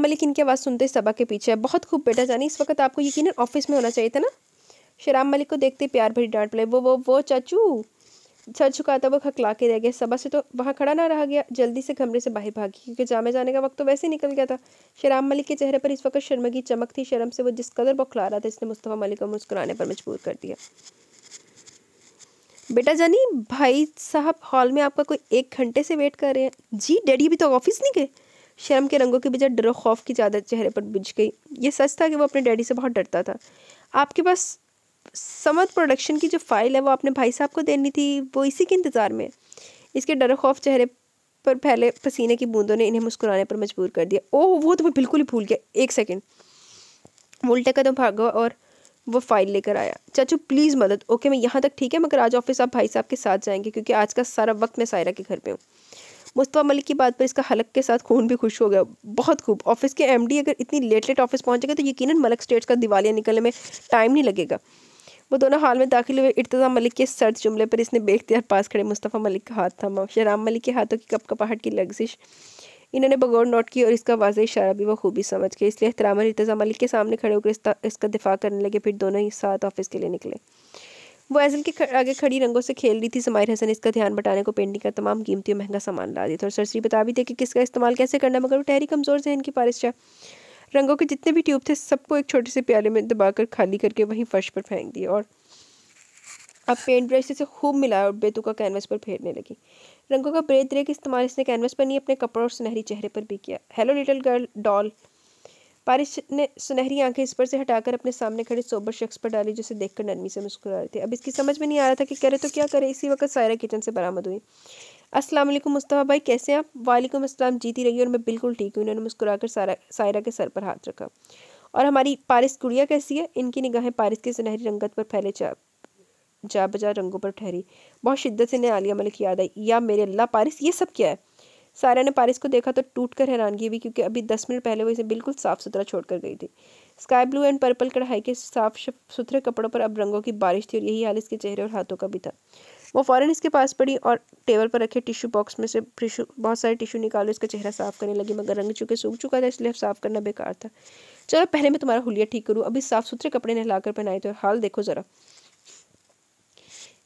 मलिक इनकी आवाज़ सुनते ही सबा के पीछे है बहुत खूब बेटा जानी इस वक्त आपको यकीन ऑफिस में होना चाहिए था ना शराब मलिक को देखते प्यार भरी डांट पड़े वो वो वो चाचू सर झुकाता वो खकला के रह गया सबा से तो वहाँ खड़ा ना रह गया जल्दी से कमरे से बाहर भागी क्योंकि जामे जाने का वक्त तो वैसे ही निकल गया था शराब मलिक के चेहरे पर इस वक्त शर्मा की चमक थी शर्म से वो जिस कदर बौखला रहा था इसने मुस्तफ़ा मलिक को मुस्कुराने पर मजबूर कर दिया बेटा जानी भाई साहब हॉल में आपका कोई एक घंटे से वेट कर रहे हैं जी डैडी अभी तो ऑफिस नहीं गए शर्म के रंगों के बजाय डर खौफ की ज़्यादा चेहरे पर बिछ गई ये सच था कि वो अपने डैडी से बहुत डरता था आपके पास समत प्रोडक्शन की जो फाइल है वो अपने भाई साहब को देनी थी वो इसी के इंतज़ार में इसके डर खौफ चेहरे पर फैले पसीने की बूंदों ने इन्हें मुस्कुराने पर मजबूर कर दिया ओह वो तो मैं बिल्कुल ही भूल गया एक सेकेंड उल्टे कदम भागा और वो फाइल लेकर आया चाचू प्लीज़ मदद ओके मैं यहाँ तक ठीक है मगर आज ऑफिस आप भाई साहब के साथ जाएंगे क्योंकि आज का सारा वक्त मैं सायरा के घर पे हूँ मुस्तफ़ा मलिक की बात पर इसका हलक के साथ खून भी खुश हो गया बहुत खूब ऑफिस के एमडी अगर इतनी लेट लेट ऑफिस पहुंचेगा तो यकीन मलक स्टेट्स का दिवालिया निकलने में टाइम नहीं लगेगा वो दोनों हाल में दाखिल हुए इर्तज़ा मलिक के सर्द जुमले पर इसने बेख्तियार पास खड़े मुस्तफ़ा मलिक का हाथ थामा शराम मलिक के हाथों की कपकपाहट की लग्जिश इन्होंने बगौर नोट की और इसका वाजह इशारा भी वह खूबी समझ के इसलिए एहतराम और इर्तज़ा मलिक के सामने खड़े होकर इसका दिफा करने लगे फिर दोनों ही साथ ऑफिस के लिए निकले वो एजल के आगे खड़ी रंगों से खेल रही थी समायर हसन इसका ध्यान बटाने को पेंटिंग का तमाम कीमती और महंगा सामान ला दिया था और सरसरी बता भी थे कि किसका इस्तेमाल कैसे करना मगर वो ठहरी कमज़ोर जहन की पारिश है रंगों के जितने भी ट्यूब थे सबको एक छोटे से प्याले में दबाकर खाली करके वहीं फर्श पर फेंक दिए और अब पेंट ब्रश इसे खूब मिलाया और बेतुका कैनवस पर फेरने लगी रंगों का ब्रेक ब्रेक इस्तेमाल इसने कैनवस पर नहीं अपने कपड़ों और सुनहरी चेहरे पर भी किया hello little girl doll Parish ने सुनहरी आंखें इस पर से हटाकर अपने सामने खड़े सोबर शख्स पर डाली जिसे देखकर नरमी से मुस्कुरा रहे थे अब इसकी समझ में नहीं आ रहा था कि करे तो क्या करे इसी वक्त सायरा किचन से बरामद हुई अस्सलाम वालेकुम मुस्तफ़ा भाई कैसे हैं आप वालेकुम अस्सलाम जीती रही और मैं बिल्कुल ठीक हूँ इन्होंने मुस्कुरा सारा सायरा के सर पर हाथ रखा और हमारी पारिस गुड़िया कैसी है इनकी निगाहें पारिस की सुनहरी रंगत पर फैले चा जा बजा रंगों पर ठहरी बहुत शिद्दत से इन्हें आलिया मलिक याद आई या मेरे अल्लाह पारिस ये सब क्या है सारा ने पारिस को देखा तो टूट कर हैरानगी हुई क्योंकि अभी दस मिनट पहले वो इसे बिल्कुल साफ सुथरा छोड़ कर गई थी स्काई ब्लू एंड पर्पल कढ़ाई के साफ सुथरे कपड़ों पर अब रंगों की बारिश थी और यही हाल इसके चेहरे और हाथों का भी था वो फ़ौरन इसके पास पड़ी और टेबल पर रखे टिश्यू बॉक्स में से टिशू बहुत सारे टिश्यू निकाले इसका चेहरा साफ करने लगी मगर रंग चुके सूख चुका था इसलिए साफ करना बेकार था चलो पहले मैं तुम्हारा हुलिया ठीक करूँ अभी साफ सुथरे कपड़े नहलाकर पहनाए थे और हाल देखो ज़रा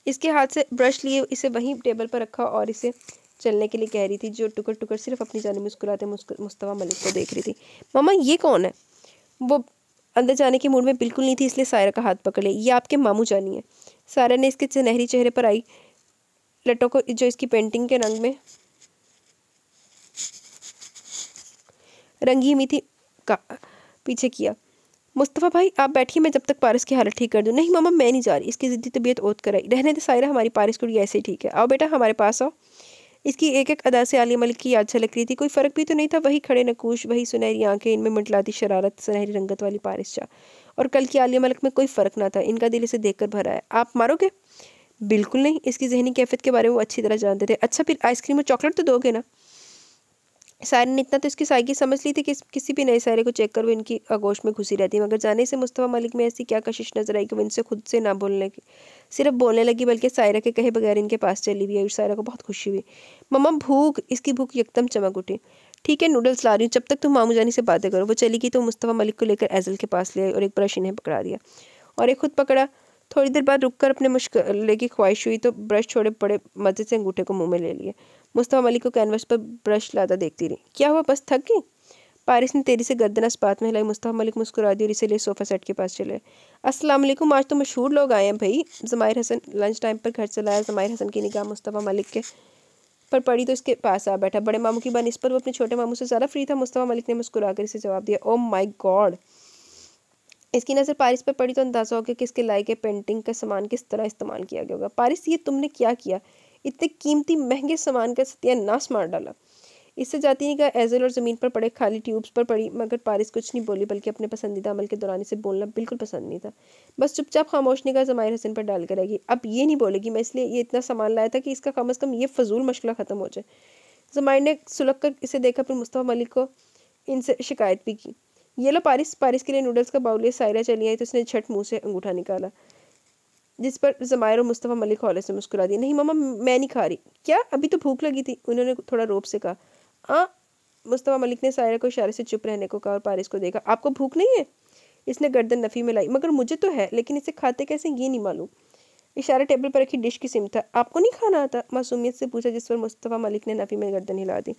इसके हाथ से ब्रश लिए इसे वहीं टेबल पर रखा और इसे चलने के लिए कह रही थी जो टुकड़ टुकड़ सिर्फ अपनी जाने मुस्कुराते मुस्तवा मलिक को देख रही थी मामा ये कौन है वो अंदर जाने के मूड में बिल्कुल नहीं थी इसलिए सायरा का हाथ पकड़ लिया ये आपके मामू जानी है सायरा ने इसके सुनहरी चेहरे पर आई लटों को जो इसकी पेंटिंग के रंग में रंगी हुई थी का पीछे किया मुस्तफ़ा भाई आप बैठिए मैं जब तक पारस की हालत ठीक कर दूँ नहीं मामा मैं नहीं जा रही इसकी ज़िद्दी तबीयत ओत कराई रहने दे सायरा हमारी पारस को ऐसे ही ठीक है आओ बेटा हमारे पास आओ इसकी एक एक अदा से आलिया मलिक की याद छलक रही थी कोई फ़र्क भी तो नहीं था वही खड़े नकूश वही सुनहरी आंखें इनमें मंडलाती शरारत सुनहरी रंगत वाली पारिश और कल की आलिया मलिक में कोई फ़र्क ना था इनका दिल इसे देखकर भरा है आप मारोगे बिल्कुल नहीं इसकी जहनी कैफियत के बारे में वो अच्छी तरह जानते थे अच्छा फिर आइसक्रीम और चॉकलेट तो दोगे ना सायरा ने इतना तो इसकी साइकी समझ ली थी कि किसी भी नए सायरे को चेक कर वो इनकी आगोश में घुसी रहती मगर जाने से मुस्तफ़ा मलिक में ऐसी क्या कशिश नजर आई कि वो इनसे खुद से ना बोलने की सिर्फ बोलने लगी बल्कि सायरा के कहे बगैर इनके पास चली भी आई और सायरा को बहुत खुशी हुई मम्मा भूख इसकी भूख यकदम चमक उठी ठीक है नूडल्स ला रही हूँ जब तक तुम मामू जानी से बातें करो वो चली गई तो मुस्तफ़ा मलिक को लेकर एजल के पास ले आई और एक ब्रश इन्हें पकड़ा दिया और एक खुद पकड़ा थोड़ी देर बाद रुक कर अपने मुश्किल की ख्वाहिश हुई तो ब्रश छोड़े पड़े मज़े से अंगूठे को मुंह में ले लिए मुस्तफ़ा मलिक को कैनवस पर ब्रश लादा देखती रही क्या हुआ बस थक गई पारिस ने तेरी से गर्दन अस्पात में हिलाई मुस्तफ़ा मलिक मुस्कुरा दी और इसीलिए सोफा सेट के पास चले अस्सलाम आज तो मशहूर लोग आए हैं भाई जमायर हसन लंच टाइम पर घर से लाया जमायर हसन की निगाह मुस्तफ़ा मलिक के पर पड़ी तो इसके पास आ बैठा बड़े मामू की इस पर वो अपने छोटे मामू से ज़्यादा फ्री था मुस्तफ़ा मलिक ने मुस्कुरा कर इसे जवाब दिया ओ माई गॉड इसकी नज़र पारिस पर पड़ी तो अंदाज़ा हो गया कि इसके लाइक पेंटिंग का सामान किस तरह इस्तेमाल किया गया होगा पारिस ये तुमने क्या किया इतने कीमती महंगे सामान का सत्यानाश मार डाला इससे जाती ही कहा एजल और ज़मीन पर पड़े खाली ट्यूब्स पर पड़ी मगर पारिस कुछ नहीं बोली बल्कि अपने पसंदीदा अमल के दौरान इसे बोलना बिल्कुल पसंद नहीं था बस चुपचाप खामोश ने कहा जमायर हसन पर डाल करेगी अब ये नहीं बोलेगी मैं इसलिए ये इतना सामान लाया था कि इसका कम अज़ कम ये फजूल मशला ख़त्म हो जाए जमायर ने सुलग कर इसे देखा फिर मुस्तफ़ा मलिक को इनसे शिकायत भी की ये लो पारिस पारिस के लिए नूडल्स का बाउल सायरा चली आई तो उसने छठ मुँह से अंगूठा निकाला जिस पर जमायर और मुस्तफ़ा मलिक हौले से मुस्कुरा दी नहीं मामा मैं नहीं खा रही क्या अभी तो भूख लगी थी उन्होंने थोड़ा रोब से कहा हाँ मुस्तफ़ा मलिक ने सायरा को इशारे से चुप रहने को कहा और पारिस को देखा आपको भूख नहीं है इसने गर्दन नफ़ी में लाई मगर मुझे तो है लेकिन इसे खाते कैसे ये नहीं मालूम इशारा टेबल पर रखी डिश की सिम था आपको नहीं खाना आता मासूमियत से पूछा जिस पर मुस्तफ़ा मलिक ने नफ़ी में गर्दन हिला दी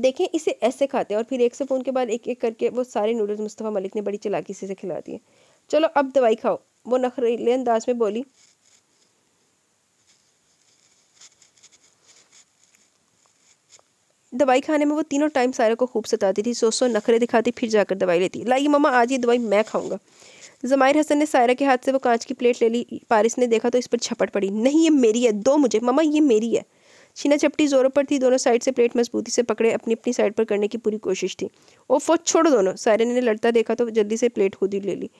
देखें इसे ऐसे खाते और फिर एक से फोन के बाद एक एक करके वो सारे नूडल्स मुस्तफ़ा मलिक ने बड़ी चलाकी से खिला दिए चलो अब दवाई खाओ वो नखरीले अंदाज में बोली दवाई खाने में वो तीनों टाइम सारा को खूब सताती थी सो सो नखरे दिखाती फिर जाकर दवाई लेती लाइए मम्मा आज ये दवाई मैं खाऊंगा जमायर हसन ने सायरा के हाथ से वो कांच की प्लेट ले ली पारिस ने देखा तो इस पर छपट पड़ी नहीं ये मेरी है दो मुझे मम्मा ये मेरी है छीना चपटी जोरों पर थी दोनों साइड से प्लेट मजबूती से पकड़े अपनी अपनी साइड पर करने की पूरी कोशिश थी ओ फो छोड़ो दोनों सायरा ने लड़ता देखा तो जल्दी से प्लेट खुद ही ले ली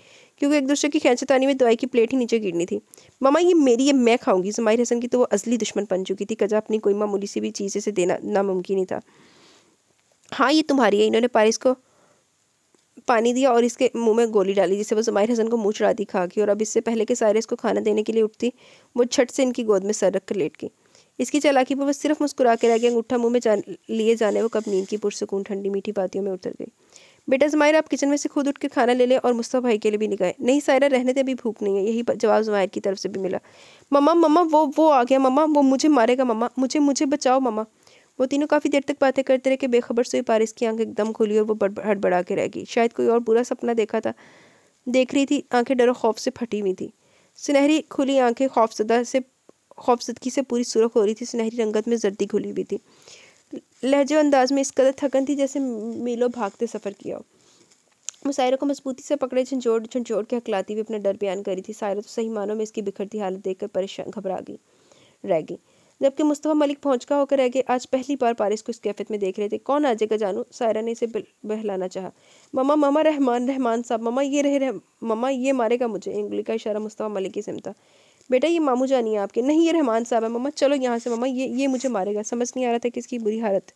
क्योंकि एक दूसरे की खेचतानी तो में दवाई की प्लेट ही नीचे गिरनी थी मामा ये मेरी ये मैं खाऊंगी जुमाहिर हसन की तो वो असली दुश्मन बन चुकी थी कजा अपनी कोई मामूली सी भी चीज़ इसे देना नामुमकिन ही था हाँ ये तुम्हारी है इन्होंने पारिस को पानी दिया और इसके मुंह में गोली डाली जिससे वो जुमाहिर हसन को मुँह चढ़ा दी खा के और अब इससे पहले के सारे इसको खाना देने के लिए उठती वो छट से इनकी गोद में सर रख कर लेट गई इसकी चालाकी पर वह सिर्फ मुस्कुरा के रह गया अंगूठा मुंह में जान लिए जाने वो कब नींद की पुरसकून ठंडी मीठी बातियों में उतर गई बेटा जुमायर आप किचन में से खुद उठ के खाना ले लें और मुस्तफ़ा भाई के लिए भी निकाय नहीं सायरा रहने थे अभी भूख नहीं है यही जवाब जमायर की तरफ से भी मिला मम्मा मम्मा वो वो आ गया मम्मा वो मुझे मारेगा मम्मा मुझे मुझे बचाओ मम्मा वो तीनों काफ़ी देर तक बातें करते रहे कि बेखबर से पारिस की आंखें एकदम खुली और वो हड़बड़ा के रह गई शायद कोई और बुरा सपना देखा था देख रही थी आंखें डर खौफ से फटी हुई थी सुनहरी खुली आंखें सदा से खौफजदगी से पूरी सुरख हो रही थी सुनहरी रंगत में जर्दी घुली हुई थी लहजे अंदाज में इस कदर थकन थी जैसे मीलों भागते सफ़र किया हो मुसायरा को मजबूती से पकड़े झंझोड़ झंझोड़ के हकलाती हुई अपना डर बयान करी थी सायरा तो सही मानों में इसकी बिखरती हालत देखकर परेशान घबरा गई रह गई जबकि मुस्तफ़ा मलिक पहुँच का होकर रह गए आज पहली बार पारिस को इस कैफियत में देख रहे थे कौन आ जाएगा जानू सायरा ने इसे बहलाना चाह ममा ममा रहमान रहमान साहब ममा ये रहे रह, ममा ये मारेगा मुझे इंगली का इशारा मुस्तफ़ा मलिक की सिमता बेटा ये मामू जानी है आपके नहीं ये रहमान साहब है मम्मा चलो यहाँ से मम्मा ये ये मुझे मारेगा समझ नहीं आ रहा था कि इसकी बुरी हालत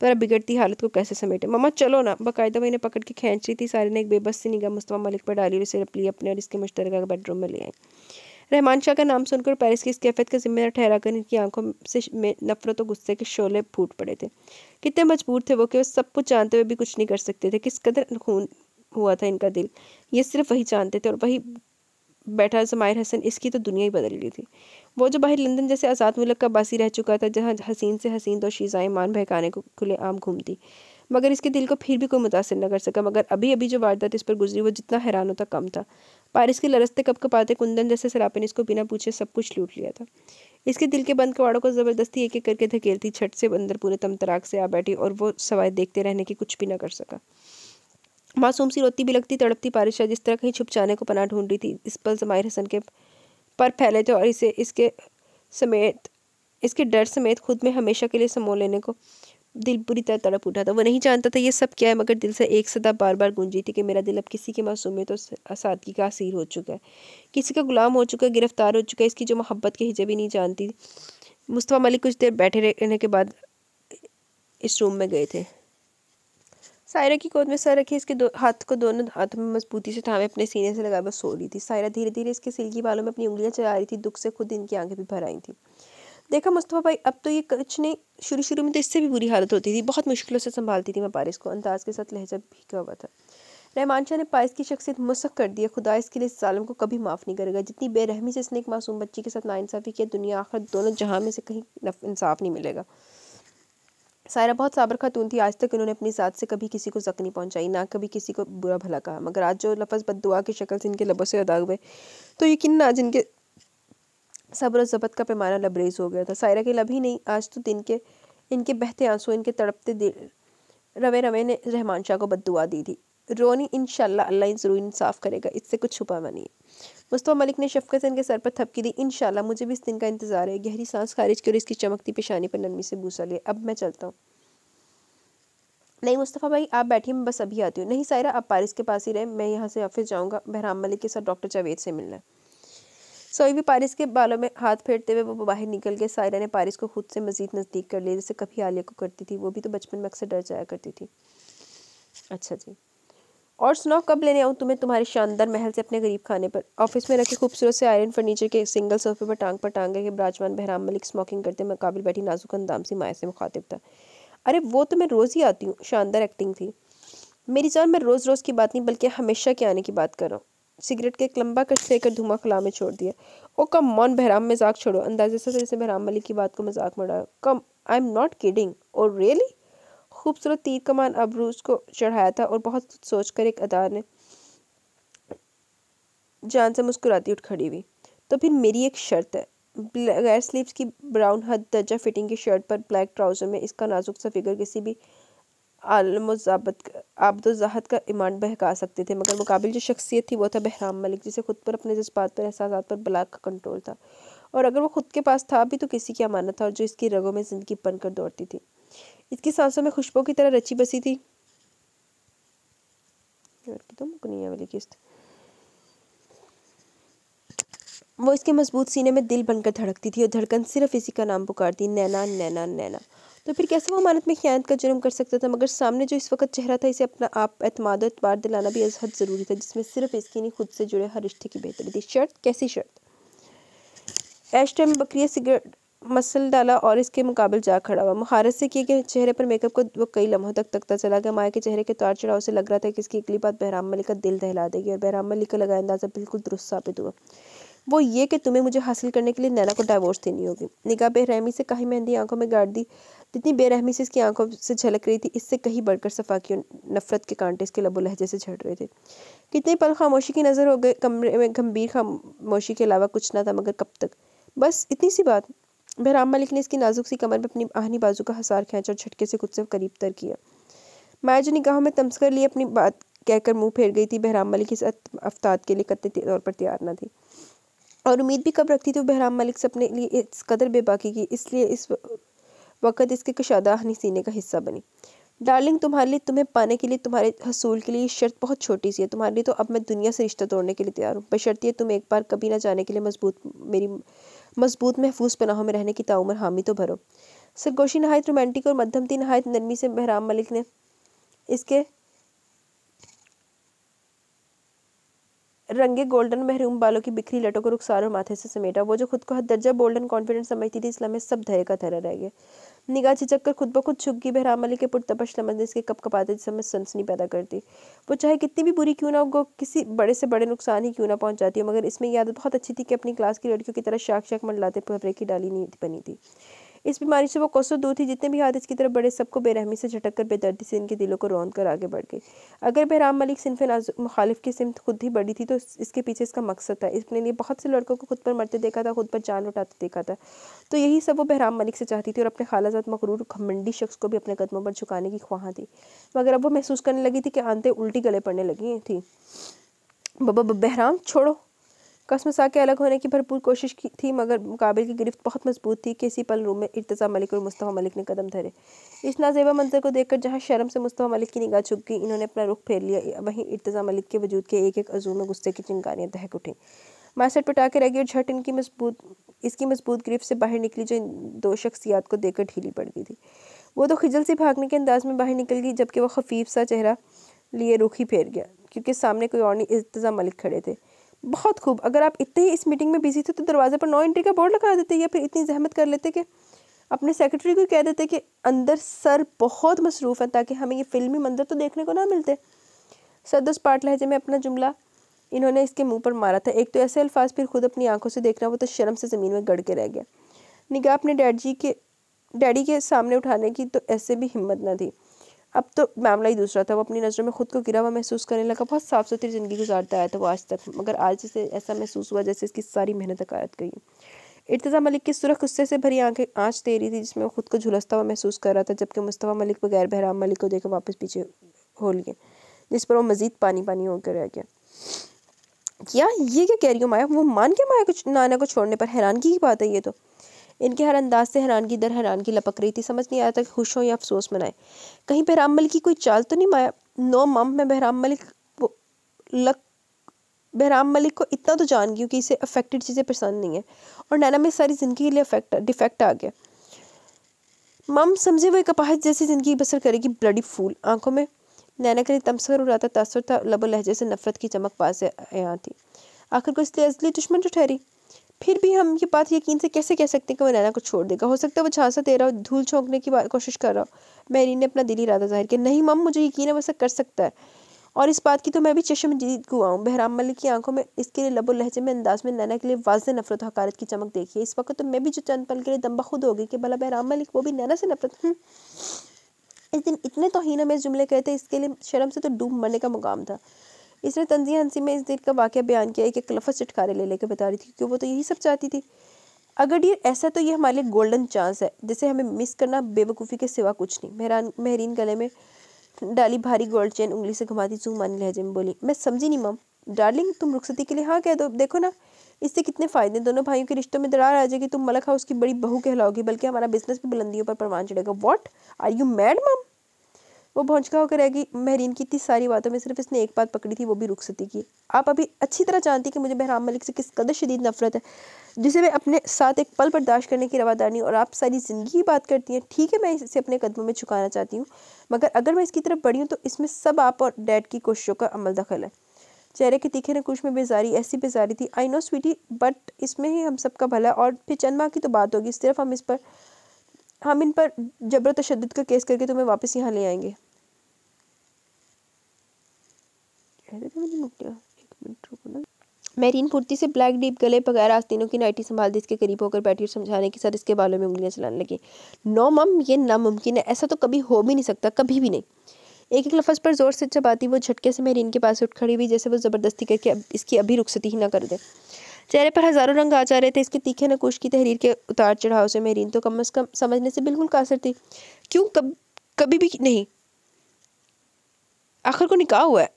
पर बिगड़ती हालत को कैसे समेटे मम्मा चलो ना बाकायदा मैंने पकड़ के खींच रही थी सारे ने एक बेबस निगाह मुस्तवा मलिक पर डाली और इसे रप लिया अपने और इसके मुश्तर बेडरूम में ले आए रहमान शाह का नाम सुनकर पैरिस की इस कैफियत का जिम्मेदार ठहरा कर इनकी आंखों से में नफरत और गुस्से के शोले फूट पड़े थे कितने मजबूर थे वो कि वो सब कुछ जानते हुए भी कुछ नहीं कर सकते थे किस कदर खून हुआ था इनका दिल ये सिर्फ वही जानते थे और वही बैठा जमायर हसन इसकी तो दुनिया ही बदल गई थी वो जो बाहर लंदन जैसे आज़ाद मुल्क का बासी रह चुका था जहाँ हसीन से हसीन दो तो शीज़ाएँ मान बहकाने को खुलेआम घूमती मगर इसके दिल को फिर भी कोई मुतासर न कर सका मगर अभी अभी जो वारदात इस पर गुजरी वो जितना हैरान होता कम था पारिस के लरसते कप कपाते कुंदन जैसे सरापे ने इसको बिना पूछे सब कुछ लूट लिया था इसके दिल के बंद कवाड़ों को ज़बरदस्ती एक एक करके धकेलती छट से अंदर पूरे तमतराक से आ बैठी और वो सवाए देखते रहने की कुछ भी ना कर सका मासूम सी रोती लगती तड़पती बारिश जिस तरह कहीं छुप जाने को पना ढूंढ रही थी इस पल जमायर हसन के पर फैले थे और इसे इसके समेत इसके डर समेत खुद में हमेशा के लिए समो लेने को दिल बुरी तरह तड़प उठा था वो नहीं जानता था ये सब क्या है मगर दिल से एक सदा बार बार गूंजी थी कि मेरा दिल अब किसी की मासूमियत तो आसादगी का असीर हो चुका है किसी का गुलाम हो चुका है गिरफ्तार हो चुका है इसकी जो मोहब्बत के हिजे भी नहीं जानती मुस्तफ़ा मलिक कुछ देर बैठे रहने के बाद इस रूम में गए थे सायरा की गोद में सर रखे इसके दो हाथ को दोनों हाथ में मजबूती से थामे अपने सीने से लगाए बस सो रही थी सायरा धीरे धीरे इसके सिल्की बालों में अपनी उंगलियां चला रही थी दुख से खुद इनकी आंखें भी भर आई थी देखा मुस्तफ़ा भाई अब तो ये कुछ नहीं शुरू शुरू में तो इससे भी बुरी हालत होती थी बहुत मुश्किलों से संभालती थी मैं पारिस को अंदाज के साथ लहजा भीगा हुआ था रहमान शाह ने पारिस की शख्सियत मुसक कर दिया खुदा इसके लिए सालम को कभी माफ़ नहीं करेगा जितनी बेरहमी से इसने एक मासूम बच्ची के साथ नाइंसाफ़ी किया दुनिया आखिर दोनों जहाँ में से कहीं इंसाफ नहीं मिलेगा सायरा बहुत साबर खातून थी आज तक इन्होंने अपनी साथ से कभी किसी को जक नहीं पहुंचाई ना कभी किसी को बुरा भला कहा मगर आज जो लफ्ज़ बददुआ की शक्ल से इनके लबों से अदा हुए तो यकीन ना जिनके सब्र जबत का पैमाना लबरेज हो गया था सायरा के लब ही नहीं आज तो दिन के इनके बहते आंसू इनके तड़पते दिल रवे रवे ने रहमान शाह को बददुआ दी थी रोनी इन अल्लाह ज़रूर इंसाफ करेगा इससे कुछ छुपा हुआ नहीं है मुस्तफ़ा मलिक ने शफकत के सर पर थपकी दी इन मुझे भी इस दिन का इंतज़ार है गहरी सांस खारिज की और इसकी चमकती पेशानी पर नरमी से भूसा लिया अब मैं चलता हूँ नहीं मुस्तफ़ा भाई आप बैठिए मैं बस अभी आती हूँ नहीं सायरा आप पारिस के पास ही रहे मैं यहाँ से ऑफिस जाऊँगा बहराम मलिक के साथ डॉक्टर जावेद से मिलना है सोई भी पारिस के बालों में हाथ फेरते हुए वो बाहर निकल गए सायरा ने पारिस को खुद से मजीद नज़दीक कर लिया जैसे कभी आलिया को करती थी वो भी तो बचपन में अक्सर डर जाया करती थी अच्छा जी और सुनाओ कब लेने आऊँ तुम्हें तुम्हारे शानदार महल से अपने गरीब खाने पर ऑफिस में रखे खूबसूरत से आयरन फर्नीचर के सिंगल सोफे पर टांग पर टांग के बराजमान बहराम मलिक स्मोकिंग करते काबिल बैठी नाजुक अंदाम सी माया से मुखातिब था अरे वो तो मैं रोज़ ही आती हूँ शानदार एक्टिंग थी मेरी जान मैं रोज़ रोज़ की बात नहीं बल्कि हमेशा के आने की बात कर रहा हूँ सिगरेट के एक लंबा कश लेकर धुआं खुला में छोड़ दिया ओ कम मौन बहराम मजाक छोड़ो अंदाजे से तो जैसे बहराम मलिक की बात को मजाक मड़ाया come I am not kidding और रियली खूबसूरत तीर कमान अबरूज को चढ़ाया था और बहुत सोचकर एक अदा ने जान से मुस्कुराती उठ खड़ी हुई तो फिर मेरी एक शर्त है गैर स्लीव्स की ब्राउन हद दर्जा फिटिंग की शर्ट पर ब्लैक ट्राउज़र में इसका नाजुक सा फिगर किसी भी आलमजाबत आबदोजहद का ईमान बहका सकते थे मगर मुकाबिल जो शख्सियत थी वो था बहराम मलिक जिसे खुद पर अपने जज्बात पर एहसास पर बलाक का कंट्रोल था और अगर वो खुद के पास था भी तो किसी की अमानत था और जो इसकी रगों में ज़िंदगी बनकर दौड़ती थी इसकी सांसों में खुशबू की तरह रची बसी थी तो वाली किस्त वो इसके मजबूत सीने में दिल बनकर धड़कती थी और धड़कन सिर्फ इसी का नाम पुकारती नैना नैना नैना तो फिर कैसे वो अमानत में ख्यात का जुर्म कर सकता था मगर सामने जो इस वक्त चेहरा था इसे अपना आप एतमाद एतबार दिलाना भी हद ज़रूरी था जिसमें सिर्फ इसकी नहीं खुद से जुड़े हर रिश्ते की बेहतरी थी शर्त कैसी शर्त ऐश टाइम बकरिया सिगरेट मसल डाला और इसके मुकाबले जा खड़ा हुआ महारत से किए गए चेहरे पर मेकअप को वो कई लम्हों तक तकता चला गया माया के चेहरे के तार चढ़ाव से लग रहा था कि इसकी अगली बात बहराम मलिक का दिल दहला देगी और बहराम मलिक का लगाया अंदाजा बिल्कुल दुरुस्त साबित हुआ वो ये कि तुम्हें मुझे हासिल करने के लिए नैना को डाइवोर्स देनी होगी निगाह बेरहमी से कहीं मेहंदी आंखों में गाड़ दी जितनी बेरहमी से इसकी आंखों से झलक रही थी इससे कहीं बढ़कर सफाकी नफरत के कांटे इसके लबो लहजे से झड़ रहे थे कितने पल खामोशी की नज़र हो गए कमरे में गंभीर खामोशी के अलावा कुछ ना था मगर कब तक बस इतनी सी बात बहराम मलिक ने इसकी नाजुक सी कमर में अपनी आहनी बाजू का हसार खींचा और झटके से खुद से करीब तर किया माया जो निगाहों में तमस कर लिए अपनी बात कहकर मुंह फेर गई थी बहराम मलिक इस अफ्ताद के लिए कतई तौर पर तैयार ना थी और उम्मीद भी कब रखती थी वो बहराम मलिक से अपने लिए इस कदर बेबाकी की इसलिए इस वक्त इसके कशादा आहनी सीने का हिस्सा बनी डार्लिंग तुम्हारे लिए तुम्हें पाने के लिए तुम्हारे हसूल के लिए शर्त बहुत छोटी सी है तुम्हारे लिए तो अब मैं दुनिया से रिश्ता तोड़ने के लिए तैयार हूँ बशर्त ये तुम एक बार कभी ना जाने के लिए मजबूत मेरी मजबूत महफूज पनाहों में रहने की ताउमर हामी तो भरो सरगोशी नहायत रोमांटिक और मध्यम ती नहायत नरमी से बहराम मलिक ने इसके रंगे गोल्डन महरूम बालों की बिखरी लटों को रुखसार और माथे से समेटा वो जो खुद को हद दर्जा बोल्डन कॉन्फिडेंट समझती थी इस्लाम में सब धैर्य का थैरा रह गया निगाह झिझक खुद ब खुद छुप गई बहराम अली के पुरतपश लमंदे इसके कप कपाते समय सनसनी पैदा करती वो चाहे कितनी भी बुरी क्यों ना हो किसी बड़े से बड़े नुकसान ही क्यों ना पहुंचाती जाती हो मगर इसमें यह आदत बहुत अच्छी थी कि अपनी क्लास की लड़कियों की तरह शाख शाख मंडलाते फबरे की डाली नहीं बनी थी इस बीमारी से वो कोसों दूर थी जितने भी हाथ की तरफ बड़े सबको बेरहमी से झटक कर बेदर्दी से इनके दिलों को रौन कर आगे बढ़ गई अगर बहराम मलिक सिनफ मुखालिफ की सिमत खुद ही बड़ी थी तो इसके पीछे इसका मकसद था इसने लिए बहुत से लड़कों को खुद पर मरते देखा था खुद पर जान उठाते देखा था तो यही सब वो बहराम मलिक से चाहती थी और अपने खालाजात मकरूर घमंडी शख्स को भी अपने कदमों पर झुकाने की ख्वाह थी मगर अब वो महसूस करने लगी थी कि आंतें उल्टी गले पड़ने लगी थी बबा बहराम छोड़ो कसम के अलग होने की भरपूर कोशिश की थी मगर मुकाबले की गिरफ्त बहुत मजबूत थी किसी पल रूम में इर्तज़ा मलिक और मुस्तफ़ा मलिक ने कदम धरे इस नाजेबा मंजर को देखकर जहां शर्म से मुस्तफ़ा मलिक की निगाह चुक गई इन्होंने अपना रुख फेर लिया वहीं इर्तज़ा मलिक के वजूद के एक एक अजू में गुस्से की चिंगारियाँ दहक उठी मास्टर पटा के रह गई और झट इनकी मजबूत इसकी मजबूत गिरफ्त से बाहर निकली जो इन दो शख्सियात को देखकर ढीली पड़ गई थी वो तो खिजल से भागने के अंदाज में बाहर निकल गई जबकि वह खफीफ सा चेहरा लिए रुख ही फेर गया क्योंकि सामने कोई और नहीं इल्तज़ा मलिक खड़े थे बहुत खूब अगर आप इतने ही इस मीटिंग में बिजी थे तो दरवाजे पर नो एंट्री का बोर्ड लगा देते या फिर इतनी जहमत कर लेते कि अपने सेक्रेटरी को कह देते कि अंदर सर बहुत मसरूफ़ है ताकि हमें ये फिल्मी मंजर तो देखने को ना मिलते सरदोस पाट लहजे में अपना जुमला इन्होंने इसके मुंह पर मारा था एक तो ऐसे अल्फाज फिर खुद अपनी आंखों से देखना वो तो शर्म से ज़मीन में गड़ के रह गया निगाह अपने डैड जी के डैडी के सामने उठाने की तो ऐसे भी हिम्मत ना थी अब तो मामला ही दूसरा था वो अपनी नज़रों में खुद को गिरा हुआ महसूस करने लगा बहुत साफ सुथरी ज़िंदगी गुजारता आया था वो आज तक मगर आज जैसे ऐसा महसूस हुआ जैसे इसकी सारी मेहनत अकायत गई इर्तज़ा मलिक की सुरख गुस्से से भरी आंखें आँच दे रही थी जिसमें वो खुद को झुलसता हुआ महसूस कर रहा था जबकि मुस्तफ़ा मलिक बगैर बहराम मलिक को देखकर वापस पीछे हो लिए जिस पर वो मज़ीद पानी पानी होकर रह गया क्या ये क्या कह रही हो माया वो मान के माया कुछ नाना को छोड़ने पर हैरानगी की बात है ये तो इनके हर अंदाज से हैरानगी दर हैरानगी लपक रही थी समझ नहीं आया था कि खुश हो या अफसोस मनाए कहीं बहराम मलिक की कोई चाल तो नहीं माया नो मम मैं बहराम मलिक लक बहराम मलिक को इतना तो जान गई कि इसे अफेक्टेड चीज़ें पसंद नहीं है और नैना में सारी ज़िंदगी के लिए अफेक्ट डिफेक्ट आ गया मम समझे हुए कपाहत जैसी ज़िंदगी बसर करेगी ब्लडी फूल आंखों में नैना के लिए तमसर उड़ाता तासर था लबो लहजे से नफरत की चमक पास आया थी आखिर को इसलिए असली दुश्मन जो ठहरी फिर भी हम ये बात यकीन से कैसे कह सकते हैं कि वो नैना को छोड़ देगा हो सकता है वो झांसा दे रहा हो धूल छोंकने की कोशिश कर रहा हो मैरी ने अपना दिली इरादा जाहिर किया नहीं मम मुझे यकीन है वैसा कर सकता है और इस बात की तो मैं भी जीत गुआ हूँ बहराम मलिक की आंखों में इसके लिए लबो लहजे में अंदाज में नैना के लिए वाज नफरत हकारत की चमक देखी इस वक्त तो मैं भी जो चंद पल के लिए दम्बा खुद हो गई कि भला बहराम मलिक वो भी नैना से नफरत हम्म। इस दिन इतने तोहिना में जुमले कहे थे इसके लिए शर्म से तो डूब मरने का मुकाम था इसने तंजी हंसी में इस दिन का वाक्य बयान किया एक कि लफज चटकारे ले लेकर बता रही थी क्योंकि वो तो यही सब चाहती थी अगर ये ऐसा तो ये हमारे लिए गोल्डन चांस है जिसे हमें मिस करना बेवकूफ़ी के सिवा कुछ नहीं मेहरान मेहरीन गले में डाली भारी गोल्ड चेन उंगली से घुमाती मानी लहजे में बोली मैं समझी नहीं मम डार्लिंग तुम रुखसती के लिए हाँ कह दो देखो ना इससे कितने फ़ायदे दोनों भाइयों के रिश्तों में दरार आ जाएगी तुम मलक हाउस की बड़ी बहू कहलाओगी बल्कि हमारा बिजनेस भी बुलंदियों पर परवान चढ़ेगा वॉट आर यू मैड मम वो गया होकर रहेगी महरीन की इतनी सारी बातों में सिर्फ इसने एक बात पकड़ी थी वो भी सती की आप अभी अच्छी तरह जानती कि मुझे बहराम मलिक से किस कदर शदीद नफरत है जिसे मैं अपने साथ एक पल बर्दाश्त करने की रवादारी और आप सारी ज़िंदगी ही बात करती हैं ठीक है मैं इसे अपने कदमों में छुकाना चाहती हूँ मगर अगर मैं इसकी तरफ बढ़ी हूँ तो इसमें सब आप और डैड की कोशिशों का अमल दखल है चेहरे के तीखे नकुश में बेजारी ऐसी बेजारी थी आई नो स्वीटी बट इसमें ही हम सब का भला और फिर चंद माह की तो बात होगी सिर्फ हम इस पर हम इन पर जबर तशद का केस करके तुम्हें वापस यहाँ ले आएंगे तो मेरीन फुर्ती से ब्लैक डीप गले बगैर आस्तीनों की नाइटी संभाल दी इसके करीब होकर बैठी और समझाने के साथ इसके बालों में उंगलियां चलाने लगी नो मम ये नामुमकिन है ऐसा तो कभी हो भी नहीं सकता कभी भी नहीं एक एक लफ्ज़ पर ज़ोर से चबाती वो झटके से मेरीन के पास उठ खड़ी हुई जैसे वो ज़बरदस्ती करके इसकी अभी रुखसती ही ना कर दे चेहरे पर हज़ारों रंग आ जा रहे थे इसके तीखे नकुश की तहरीर के उतार चढ़ाव से महरीन तो कम अज़ कम समझने से बिल्कुल कासर थी क्यों कब कभी भी नहीं आखिर को निकाह हुआ है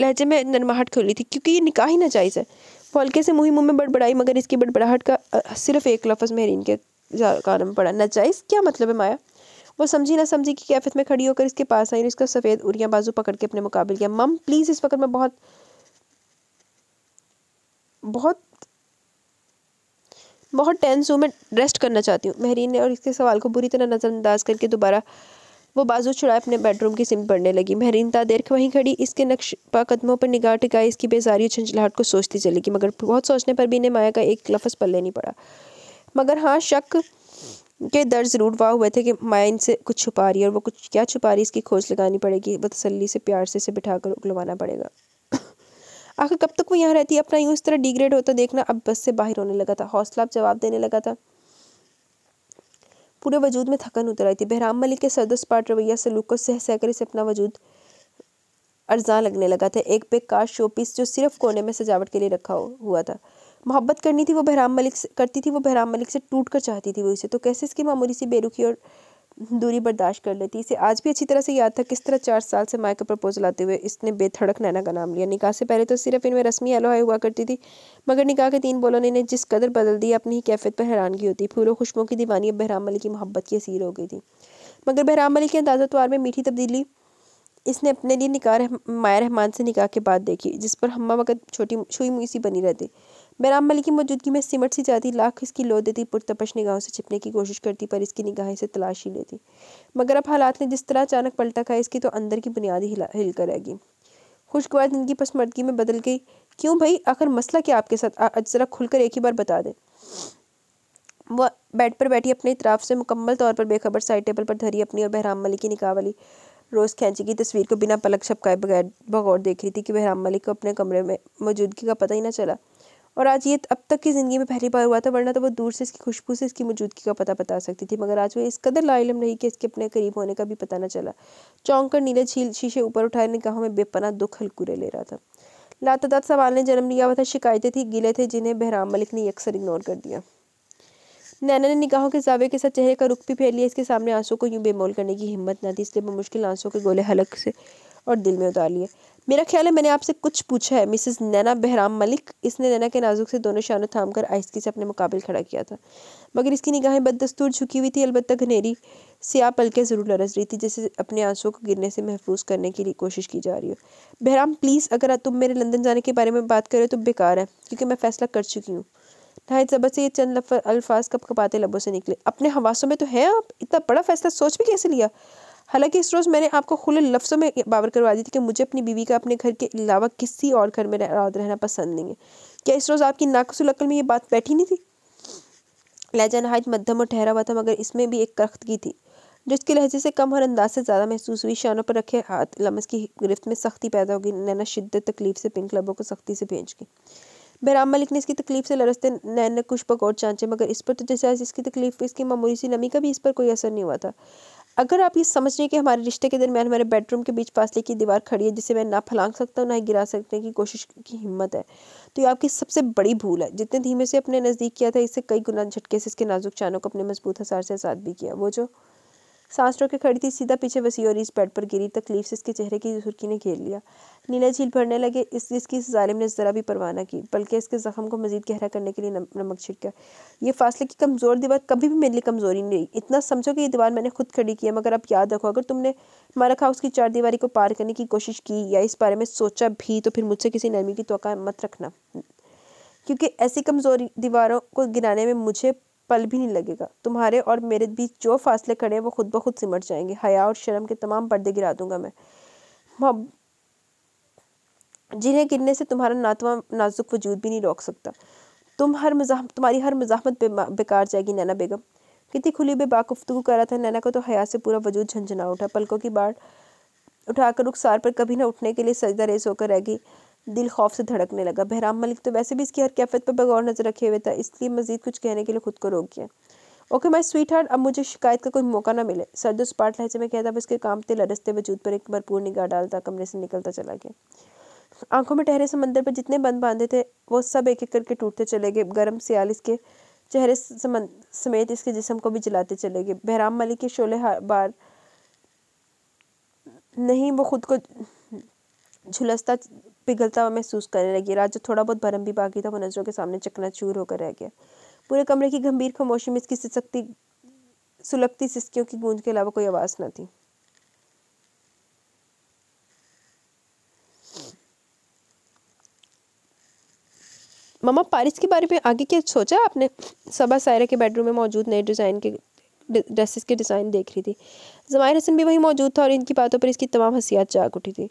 लहजे में नरमाहट खोली थी क्योंकि ये निकाह ही नाजायज़ है फौलके से मुँह मुँह में बड़बड़ाई मगर इसकी बड़बड़ाहट का सिर्फ एक लफ्ज़ महरीन के कानों में पड़ा नाजायज़ क्या मतलब है माया वो समझी ना समझी कि कैफियत में खड़ी होकर इसके पास आई और इसका सफ़ेद उरिया बाजू पकड़ के अपने मुकाबले किया मम प्लीज़ इस वक्त मैं बहुत बहुत बहुत टेंस हूँ मैं रेस्ट करना चाहती हूँ महरीन ने और इसके सवाल को बुरी तरह नज़रअंदाज करके दोबारा वो बाजू छुड़ाए अपने बेडरूम की सिम पड़ने लगी महरीन तादेर वहीं खड़ी इसके नक्श पा कदमों पर निगाह टिकाई इसकी बेजारी छंझलाहट को सोचती चलेगी मगर बहुत सोचने पर भी इन्हें माया का एक लफ्ज़ पल्ले नहीं पड़ा मगर हाँ शक के दर्द ज़रूर वाह हुए थे कि माया इनसे कुछ छुपा रही है और वो कुछ क्या छुपा रही है इसकी खोज लगानी पड़ेगी वो तसली से प्यार से इसे बिठा कर उगलवाना पड़ेगा आखिर कब तक वो यहाँ रहती है अपना यूँ इस तरह डिग्रेड होता देखना अब बस से बाहर होने लगा था हौसला अब जवाब देने लगा था पूरे वजूद में थकन उतर आई थी बहराम मलिक के सरदस पाट रवैया सलूक को सह सहकर इसे अपना वजूद अर्जा लगने लगा था एक बेकार शो पीस जो सिर्फ कोने में सजावट के लिए रखा हुआ था मोहब्बत करनी थी वो बहराम मलिक से करती थी वो बहराम मलिक से टूट कर चाहती थी वो इसे तो कैसे इसकी मामूली सी बेरुखी और दूरी बर्दाश्त कर लेती इसे आज भी अच्छी तरह से याद था किस तरह चार साल से माए का प्रपोजल आते हुए इसने बेथड़क नैना का नाम लिया निकाह से पहले तो सिर्फ इनमें रस्मी अलोहाई हुआ करती थी मगर निकाह के तीन बोलों ने इन्हें जिस कदर बदल दिया अपनी ही कैफियत पर हैरानगी होती फूलों खुशबों की दीवानी अब बहराम मलिक की मोहब्बत की असीर हो गई थी मगर बहराम मलिक के अंदाजा अंदाजोत्वार में मीठी तब्दीली इसने अपने लिए निकाह माया रहमान से निकाह के बाद देखी जिस पर हम वक़्त छोटी छुई मुई सी बनी रहती बैराम मलिक की मौजूदगी में सिमट सी जाती लाख इसकी लो देती पुरतपश निगाहों से छिपने की कोशिश करती पर इसकी निगाहें से तलाश ही लेती मगर अब हालात ने जिस तरह अचानक पलटा खाया इसकी तो अंदर की बुनियादी ही हिल कर रह गई खुशगवार जिंदगी पसमर्दगी में बदल गई क्यों भाई आखिर मसला क्या आपके साथ आज ज़रा खुलकर एक ही बार बता दें वह बेड पर बैठी अपने इतराफ़ से मुकम्मल तौर पर बेखबर साइड टेबल पर धरी अपनी और बहराम मलिक की निकाह वाली रोज़ खींची की तस्वीर को बिना पलक छपकाए बगैर बगौर देख रही थी कि बहराम मलिक को अपने कमरे में मौजूदगी का पता ही ना चला और आज ये अब तक की ज़िंदगी में पहली बार हुआ था वरना तो वो दूर से इसकी खुशबू से इसकी मौजूदगी का पता बता सकती थी मगर आज वो इस कदर लाइलम रही कि इसके अपने करीब होने का भी पता न चला चौंक कर नीले छील शीशे ऊपर उठाए निगाहों में बेपना दुख हलकूरे ले रहा था लातदात सवाल ने जन्म लिया हुआ था शिकायतें थी गिले थे जिन्हें बहराम मलिक ने अक्सर इग्नोर कर दिया नैना ने निगाहों के जावे के साथ चेहरे का रुख भी फेर लिया इसके सामने आंसू को यूं बेमोल करने की हिम्मत न थी इसलिए वो मुश्किल आंसू के गोले हलक से और दिल में उतार लिए मेरा ख्याल है मैंने आपसे कुछ पूछा है मिसेस नैना बहराम मलिक इसने नैना के नाजुक से दोनों शानों थाम कर आहिस्की से अपने मुकाबले खड़ा किया था मगर इसकी निगाहें बददस्तूर झुकी हुई थी अलबत्त घनेरी आप पलकें ज़रूर लरस रही थी जैसे अपने आंसुओं को गिरने से महफूज करने की कोशिश की जा रही हो बहराम प्लीज़ अगर तुम मेरे लंदन जाने के बारे में बात करो तो बेकार है क्योंकि मैं फ़ैसला कर चुकी हूँ नहायत ज़बर से ये चंद अल्फाज कप कपाते लबों से निकले अपने हवासों में तो हैं आप इतना बड़ा फैसला सोच भी कैसे लिया हालांकि इस रोज़ मैंने आपको खुले लफ्ज़ों में बावर करवा दी थी कि मुझे अपनी बीवी का अपने घर के अलावा किसी और घर में रहना पसंद नहीं है क्या इस रोज़ आपकी नाकसुलकल में ये बात बैठी नहीं थी लहजा नहायत मध्यम और ठहरा हुआ था मगर इसमें भी एक करख्तगी थी जिसके लहजे से कम हर अंदाज से ज़्यादा महसूस हुई शानों पर रखे हाथ लमस की गिरफ्त में सख्ती पैदा होगी नैना शिद्दत तकलीफ से पिंक लबों को सख्ती से भेज गई बहराम मलिक ने इसकी तकलीफ से लरसते नैन ने कुछ और चाँचे मगर इस पर तो जैसे इसकी तकलीफ इसकी मामूली सी नमी का भी इस पर कोई असर नहीं हुआ था अगर आप ये समझ हैं कि हमारे रिश्ते के दरमियान हमारे बेडरूम के बीच फासले की दीवार खड़ी है जिसे मैं ना फलांग सकता हूँ ना ही गिरा सकने की कोशिश की हिम्मत है तो ये आपकी सबसे बड़ी भूल है जितने धीमे से अपने नज़दीक किया था इससे कई गुना झटके से इसके नाजुक चानों को अपने मजबूत हसार से आज़ाद भी किया वो जो सांस रोके खड़ी थी सीधा पीछे वसी और इस बेड पर गिरी तकलीफ से इसके चेहरे की सुर्खी ने घेर लिया नीला झील भरने लगे इस इसकी इस जालिम ने ज़रा भी परवाह ना की बल्कि इसके ज़ख्म को मजीद गहरा करने के लिए नम, नमक छिड़का ये फासले की कमज़ोर दीवार कभी भी मेरे लिए कमज़ोरी नहीं रही इतना समझो कि ये दीवार मैंने खुद खड़ी की है मगर अब याद रखो अगर तुमने मारा खा उसकी चार दीवारी को पार करने की कोशिश की या इस बारे में सोचा भी तो फिर मुझसे किसी नरमी की तो मत रखना क्योंकि ऐसी कमज़ोरी दीवारों को गिराने में मुझे पल भी नहीं लगेगा तुम्हारे और मेरे बीच जो फासले खड़े हैं वो खुद ब खुद सिमट जाएंगे हया और शर्म के तमाम पर्दे गिरा दूंगा मैं जिन्हें गिरने से तुम्हारा नातवा नाजुक वजूद भी नहीं रोक सकता तुम हर मजाक तुम्हारी हर मजामत बेकार जाएगी नैना बेगम कितनी खुली बेबाकुफ्तगु कर रहा था नैना को तो हया से पूरा वजूद झंझना उठा पलकों की बाढ़ उठाकर रुखसार पर कभी ना उठने के लिए सजदा रेस होकर रह गई दिल खौफ से धड़कने लगा बहराम मलिक तो वैसे भी इसकी हर कैफियत पर बगौर नजर रखे हुए था इसलिए मजीद कुछ कहने के लिए खुद को रोक गया ओके माई स्वीट हार्ट अब मुझे शिकायत का कोई मौका ना मिले सर्दो स्पाट लहजे में कहता उसके काम कामते लरसते वजूद पर एक भरपूर निगाह डालता कमरे से निकलता चला गया आंखों में ठहरे समंदर पर जितने बंद बांधे थे वो सब एक एक करके टूटते चले गए गर्म सियाल इसके चेहरे समेत इसके जिसम को भी जलाते चले गए बहराम मलिक के शोले बार नहीं वो खुद को झुलसता पिघलता हुआ महसूस करने लगी राज जो थोड़ा बहुत भरम भी बाकी था वो नज़रों के सामने चकना चूर होकर रह गया पूरे कमरे की गंभीर खामोशी में इसकी सिसकती सुलगती सिसकियों की गूंज के अलावा कोई आवाज़ न थी मामा पारिस के बारे में आगे क्या सोचा आपने सबा सायरा के बेडरूम में मौजूद नए डिज़ाइन के ड्रेसेस के डिज़ाइन देख रही थी जमायर हसन भी वहीं मौजूद था और इनकी बातों पर इसकी तमाम हसियात जाग उठी थी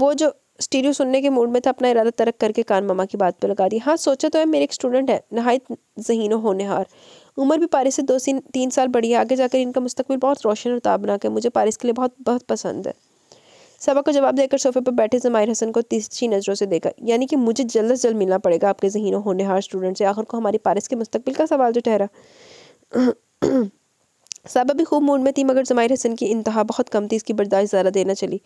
वो जो स्टीरियो सुनने के मूड में था अपना इरादा तरक करके कान मामा की बात पर लगा दी हाँ सोचा तो है मेरे एक स्टूडेंट है नहायत जहीनो होनहार उम्र भी पारिस से दो तीन साल बढ़ी है आगे जाकर इनका मुस्तकबिल बहुत रोशन और ताबनाक है मुझे पारिस के लिए बहुत बहुत पसंद है सबा को जवाब देकर सोफे पर बैठे जमायर हसन को तीसरी नज़रों से देखा यानी कि मुझे जल्द से जल्द मिलना पड़ेगा आपके जहीनो होनहार स्टूडेंट से आखिर को हमारी पारिस के मुस्तबिल का सवाल जो ठहरा साहबा भी खूब मूड में थी मगर जमायर हसन की इंतहा बहुत कम थी इसकी बर्दाश्त ज़्यादा देना चली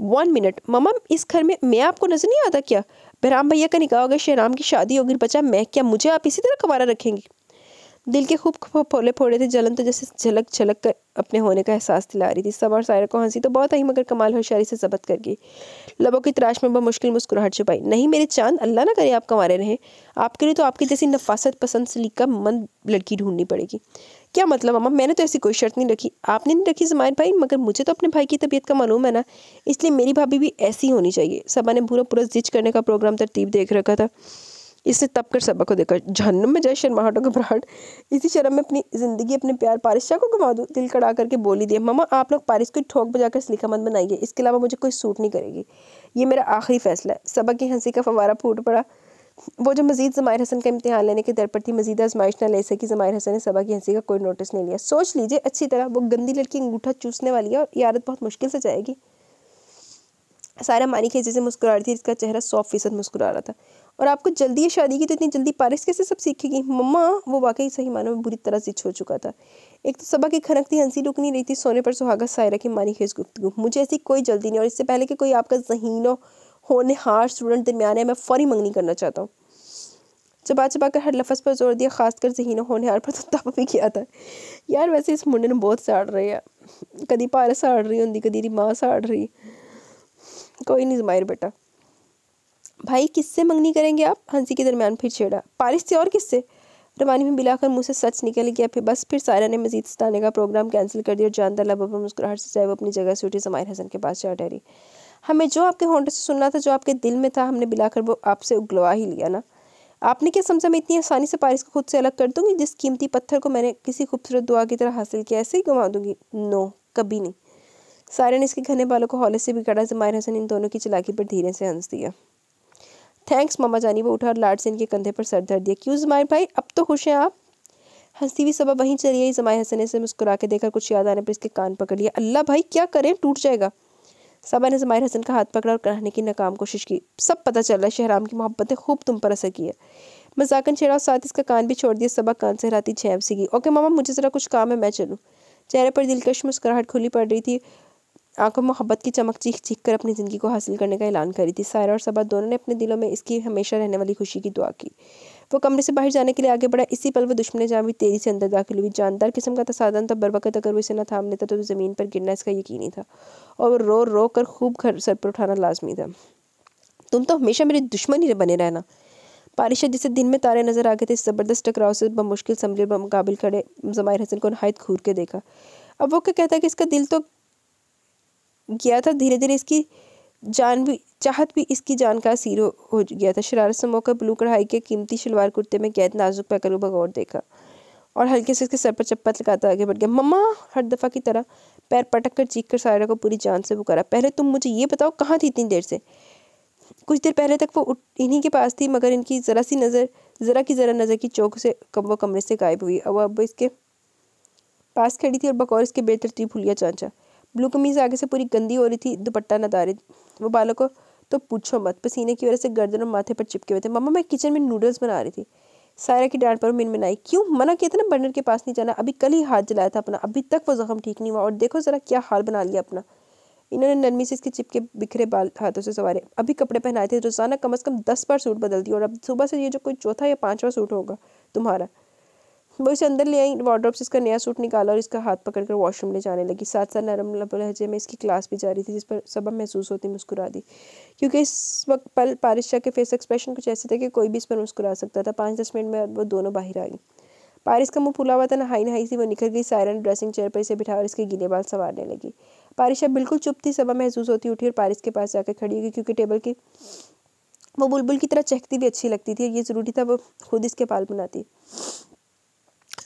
वन मिनट ममा इस घर में मैं आपको नज़र नहीं आता क्या बहराम भैया का निकाह होगा शहराम की शादी होगी बचा मैं क्या मुझे आप इसी तरह कवारा रखेंगे दिल के खूब फोले फोड़े थे जलन तो जैसे झलक झलक कर अपने होने का एहसास दिला रही थी सब और सायरा को हंसी तो बहुत आई मगर कमाल होशियारी से जबत कर गई लबों की तराश में मुश्किल मुस्कुराहट छुपाई नहीं मेरे चांद अल्लाह ना करे आप कमारे रहे आपके लिए तो आपकी जैसी नफासत पसंद सलीका मंद लड़की ढूंढनी पड़ेगी क्या मतलब अम्मा मैंने तो ऐसी कोई शर्त नहीं रखी आपने नहीं रखी जमायर भाई मगर मुझे तो अपने भाई की तबीयत का मालूम है ना इसलिए मेरी भाभी भी ऐसी होनी चाहिए सबा ने पूरा पूरा जिच करने का प्रोग्राम तरतीब देख रखा था इसने तब कर सबा को देखा जहनम में जाए शर्माहटों का घबराहट इसी शर्म में अपनी ज़िंदगी अपने प्यार पारिश को घुमा दूँ दिल कड़ा करके बोली दिया ममा आप लोग पारिश को ठोक बजा कर सलीका मंद बनाइए इसके अलावा मुझे कोई सूट नहीं करेगी ये मेरा आखिरी फैसला है सबा की हंसी का फवारा फूट पड़ा वो जो मजीद जमायर हसन का इम्तहान लेने के दर पर थी मजीद आजमाइश ना ले सकी जमायर हसन ने सबा की हंसी का कोई नोटिस नहीं लिया सोच लीजिए अच्छी तरह वो गंदी लड़की अंगूठा चूसने वाली है और यारत बहुत मुश्किल से जाएगी सारा मानी खेजे से मुस्कुरा रही थी इसका चेहरा सौ फीसद मुस्कुरा रहा था और आपको जल्दी ये शादी की तो इतनी जल्दी पारिस कैसे सब सीखेगी मम्मा वो वाकई सही मानों में बुरी तरह से छो चुका था एक तो सबा की खनकती हंसी रुक नहीं रही थी सोने पर सुहागा सायरा की मानी खेज गुप्त मुझे ऐसी कोई जल्दी नहीं और इससे पहले कि कोई आपका जहीनों होनहार स्टूडेंट दरमियान है मैं फौरी मंगनी करना चाहता हूँ चबा चबा कर हर लफ्ज़ पर जोर दिया खासकर जहीना होनहार पर तो तब भी किया था यार वैसे इस मुंडे ने बहुत साड़ रहे हैं कभी भारत साड़ रही होंगी कभी माँ साड़ रही कोई नहीं जमायर बेटा भाई किससे मंगनी करेंगे आप हंसी के दरमियान फिर छेड़ा पारिश से और किससे रवानी में मिलाकर मुंह से सच निकल गया फिर बस फिर सारा ने मजीद सताने का प्रोग्राम कैंसिल कर दिया और जानता लबा मुस्कुराहट से चाहे वो अपनी जगह से उठी समायर हसन के पास जा डरी हमें जो आपके होंडे से सुनना था जो आपके दिल में था हमने बिलाकर वो आपसे उगलवा ही लिया ना आपने क्या समझा मैं इतनी आसानी से पारिस को खुद से अलग कर दूंगी जिस कीमती पत्थर को मैंने किसी खूबसूरत दुआ की तरह हासिल किया ऐसे ही गंवा दूंगी नो कभी नहीं सारे ने इसके घने बालों को हौले से बिगाड़ा जमायर हसन इन दोनों की चलाकी पर धीरे से हंस दिया थैंक्स मामा जानी वो उठा और लाड से इनके कंधे पर सर धर दिया क्यों जमायर भाई अब तो खुश हैं आप हंसती हुई सबा वहीं चली आई जमायर हसन ने से मुस्कुरा के देखकर कुछ याद आने पर इसके कान पकड़ लिया अल्लाह भाई क्या करें टूट जाएगा सबा ने जमायर हसन का हाथ पकड़ा और कराने की नाकाम कोशिश की सब पता चल रहा है शहराम की मोहब्बत ने खूब तुम पर असर किया मजाकन छेड़ा साथ इसका कान भी छोड़ दिया सबा कान से हराती छैप सी गई ओके मामा मुझे ज़रा कुछ काम है मैं चलूँ चेहरे पर दिलकश मुस्कुराहट खुली पड़ रही थी आंखों में मोहब्बत की चमक चीख चीख कर अपनी ज़िंदगी को हासिल करने का ऐलान करी थी सायरा और सबा दोनों ने अपने दिलों में इसकी हमेशा रहने वाली खुशी की दुआ की वो कमरे से बाहर जाने के लिए आगे बढ़ा इसी पल वो दुश्मन जहाँ भी तेजी से अंदर दाखिल हुई जानदार किस्म का तसादन तब बरवकत अगर वो इसे ना थाम लेता तो ज़मीन पर गिरना इसका यकीनी था और वो रो रो कर खूब घर सर पर उठाना लाजमी था तुम तो हमेशा मेरे दुश्मन ही बने रहना बारिश जिसे दिन में तारे नजर आ गए थे ज़बरदस्त टकराव से बमुश्किल संभले मुकाबिल खड़े जमायर हसन को नहायत घूर के देखा अब वो क्या कहता है कि इसका दिल तो गया था धीरे धीरे इसकी जान भी चाहत भी इसकी जान का सीर हो गया था शरारत से मौका ब्लू कढ़ाई के कीमती शलवार कुर्ते में कैद नाजुक पैकर को भगौर देखा और हल्के से इसके सर पर चप्पत लगाता आगे बढ़ गया मम्मा हर दफ़ा की तरह पैर पटक कर चीख कर सायरा को पूरी जान से पुकारा पहले तुम मुझे ये बताओ कहाँ थी इतनी देर से कुछ देर पहले तक वो इन्हीं के पास थी मगर इनकी ज़रा सी नज़र ज़रा की ज़रा नज़र की चौक से कम वो कमरे से गायब हुई अब अब इसके पास खड़ी थी और बकौर इसके बेतरतीब फुलिया चाँचा ब्लू कमीज आगे से पूरी गंदी हो रही थी दुपट्टा नदारे वो बालों को तो पूछो मत पसीने की वजह से गर्दन और माथे पर चिपके हुए थे मम्मा मैं किचन में नूडल्स बना रही थी सायरा की डांट पर मिन आई क्यों मना किया था ना बर्नर के पास नहीं जाना अभी कल ही हाथ जलाया था अपना अभी तक वो जख्म ठीक नहीं हुआ और देखो ज़रा क्या हाल बना लिया अपना इन्होंने नरमी से इसके चिपके बिखरे बाल हाथों से सवारे अभी कपड़े पहनाए थे रोज़ाना कम अज़ कम दस बार सूट बदल दिया और अब सुबह से ये जो कोई चौथा या पाँचवा सूट होगा तुम्हारा वो इसे अंदर ले आई वार्ड्रॉप से इसका नया सूट निकाला और इसका हाथ पकड़कर वॉशरूम ले जाने लगी साथ साथ नरम लहजे में इसकी क्लास भी जारी थी जिस पर सबब महसूस होती मुस्कुरा दी क्योंकि इस वक्त पल पारिशा के फेस एक्सप्रेशन कुछ ऐसे थे कि कोई भी इस पर मुस्कुरा सकता था पाँच दस मिनट में वो दोनों बाहर आ गई पारिस का मुंह फूला हुआ था नहाई नहाई सी वो निकल गई सायरन ड्रेसिंग चेयर पर इसे बिठा और इसके गीले बाल संवारने लगी पारिशा बिल्कुल चुप थी सबा महसूस होती उठी और पारिस के पास जाकर खड़ी हुई क्योंकि टेबल की वो बुलबुल की तरह चहकती भी अच्छी लगती थी ये ज़रूरी था वो खुद इसके पाल बनाती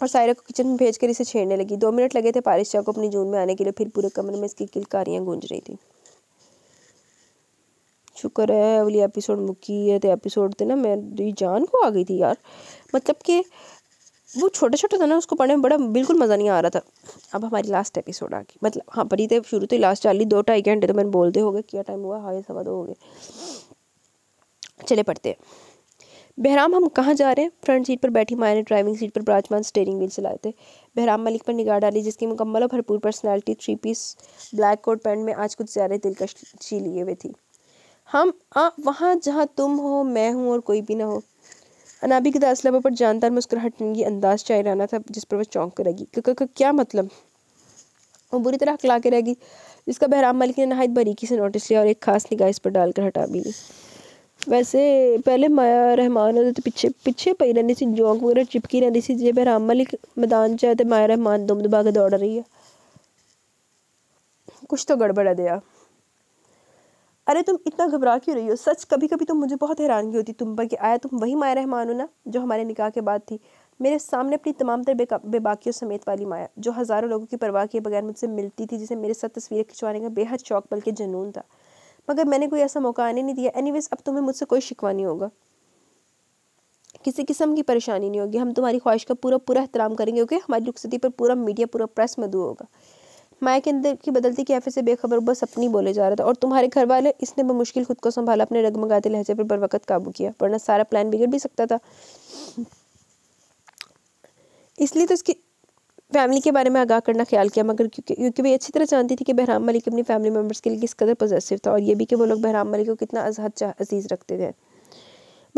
और सायरा को किचन में भेज कर इसे छेड़ने लगी दो मिनट लगे थे पारिस शाह को अपनी जून में आने के लिए फिर पूरे कमरे में इसकी किलकारियाँ गूंज रही थी शुक्र है अगली एपिसोड मुक्की है तो एपिसोड थे ना मेरी जान को आ गई थी यार मतलब कि वो छोटा छोटा था ना उसको पढ़ने में बड़ा बिल्कुल मज़ा नहीं आ रहा था अब हमारी लास्ट एपिसोड आ गई मतलब हाँ पढ़ी थे तो शुरू तो लास्ट चाली दो ढाई घंटे तो मैंने बोलते हो गए क्या टाइम हुआ हाई सवा दो हो गए चले पढ़ते हैं बहराम हम कहाँ जा रहे हैं फ्रंट सीट पर बैठी माया ने ड्राइविंग सीट पर ब्राजमान स्टेयरिंग व्हील चलाए थे बहराम मलिक पर निगाह डाली जिसकी मुकम्मल और भरपूर personality three piece black coat pant में आज कुछ ज़्यादा दिलकश लिए हुए थी हम आ वहाँ जहाँ तुम हो मैं हूँ और कोई भी ना हो अनाबिक दास लबों पर जानदार मुस्कुराहट की अंदाज रहना था जिस पर वह चौंक कर लगी क्या मतलब वो बुरी तरह हकला के रह गई जिसका बहराम मलिक ने नहायत बारीकी से नोटिस लिया और एक खास निगाह इस पर डालकर हटा भी ली वैसे पहले माया रहमान तो पिछे पिछे पई रही थी जोंक वगैरह चिपकी रही थी जब राम मलिक मैदान चाहे तो माया रहमान दुम दबा के दौड़ रही है कुछ तो गड़बड़ा दिया अरे तुम इतना घबरा क्यों रही हो सच कभी कभी तो मुझे बहुत हैरानगी होती तुम पर कि आया तुम वही माया रहमान हो ना जो हमारे निकाह के बाद थी मेरे सामने अपनी तमाम तरह बेबाकियों समेत वाली माया जो हज़ारों लोगों की परवाह किए बगैर मुझसे मिलती थी जिसे मेरे साथ तस्वीरें खिंचवाने का बेहद शौक बल्कि जुनून था मगर मैंने कोई ऐसा मौका आने नहीं दिया एनी अब तुम्हें मुझसे कोई शिकवा नहीं होगा किसी किस्म की परेशानी नहीं होगी हम तुम्हारी ख्वाहिश का पूरा पूरा एहतराम करेंगे क्योंकि हमारी रुखसती पर पूरा मीडिया पूरा प्रेस मदू होगा माया के अंदर की बदलती कैफे से बेखबर बस अपनी बोले जा रहा था और तुम्हारे घर वाले इसने मुश्किल खुद को संभाला अपने रगमगाते लहजे पर बरवकत काबू किया वरना सारा प्लान बिगड़ भी सकता था इसलिए तो इसकी फैमिली के बारे में आगाह करना ख्याल किया मगर क्योंकि क्योंकि वे अच्छी तरह जानती थी कि बहराम मलिक अपनी फैमिली मेम्बर्स के लिए किस कदर पॉजिटिव था और ये भी कि वो लोग बहराम मलिक को कितना चाह अजीज़ रखते थे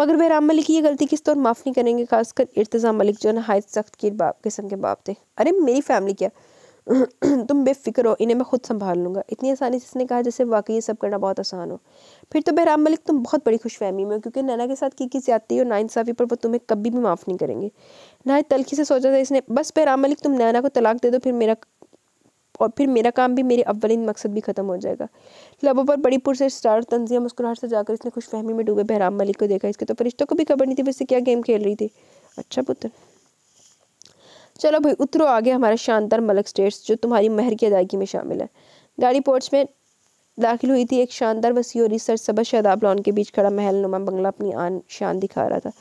मगर बहराम मलिक की ये गलती किस तौर माफ़ नहीं करेंगे खासकर इर्तज़ा मलिक जो नहायत सख्त की बाप किस्म के बाप थे अरे मेरी फैमिली क्या तुम बेफिक्र हो इन्हें मैं खुद संभाल लूँगा इतनी आसानी से इसने कहा जैसे वाकई ये सब करना बहुत आसान हो फिर तो बहराम मलिक तुम बहुत बड़ी खुशफहमी में हो क्योंकि नैना के साथ की की ज्यादती और नाइंसाफ़ी पर वो तुम्हें कभी भी माफ़ नहीं करेंगे ही तलखी से सोचा था इसने बस बहराम मलिक तुम नैना को तलाक दे दो फिर मेरा और फिर मेरा काम भी मेरे अव्वलिन मकसद भी ख़त्म हो जाएगा लबों पर बड़ी पुर से स्टार तंजिया मुस्कुराहट से जाकर इसने खुशफहमी में डूबे बहराम मलिक को देखा इसके तो फरिश्तों को भी खबर नहीं थी वैसे क्या गेम खेल रही थी अच्छा पुत्र चलो भाई उतरो आगे हमारे शानदार मलक स्टेट्स जो तुम्हारी महर की अदायगी में शामिल है गाड़ी पोर्ट्स में दाखिल हुई थी एक शानदार वसी और रिसर्च सबा शदाब लॉन के बीच खड़ा महल नुमा बंगला अपनी आन शान दिखा रहा था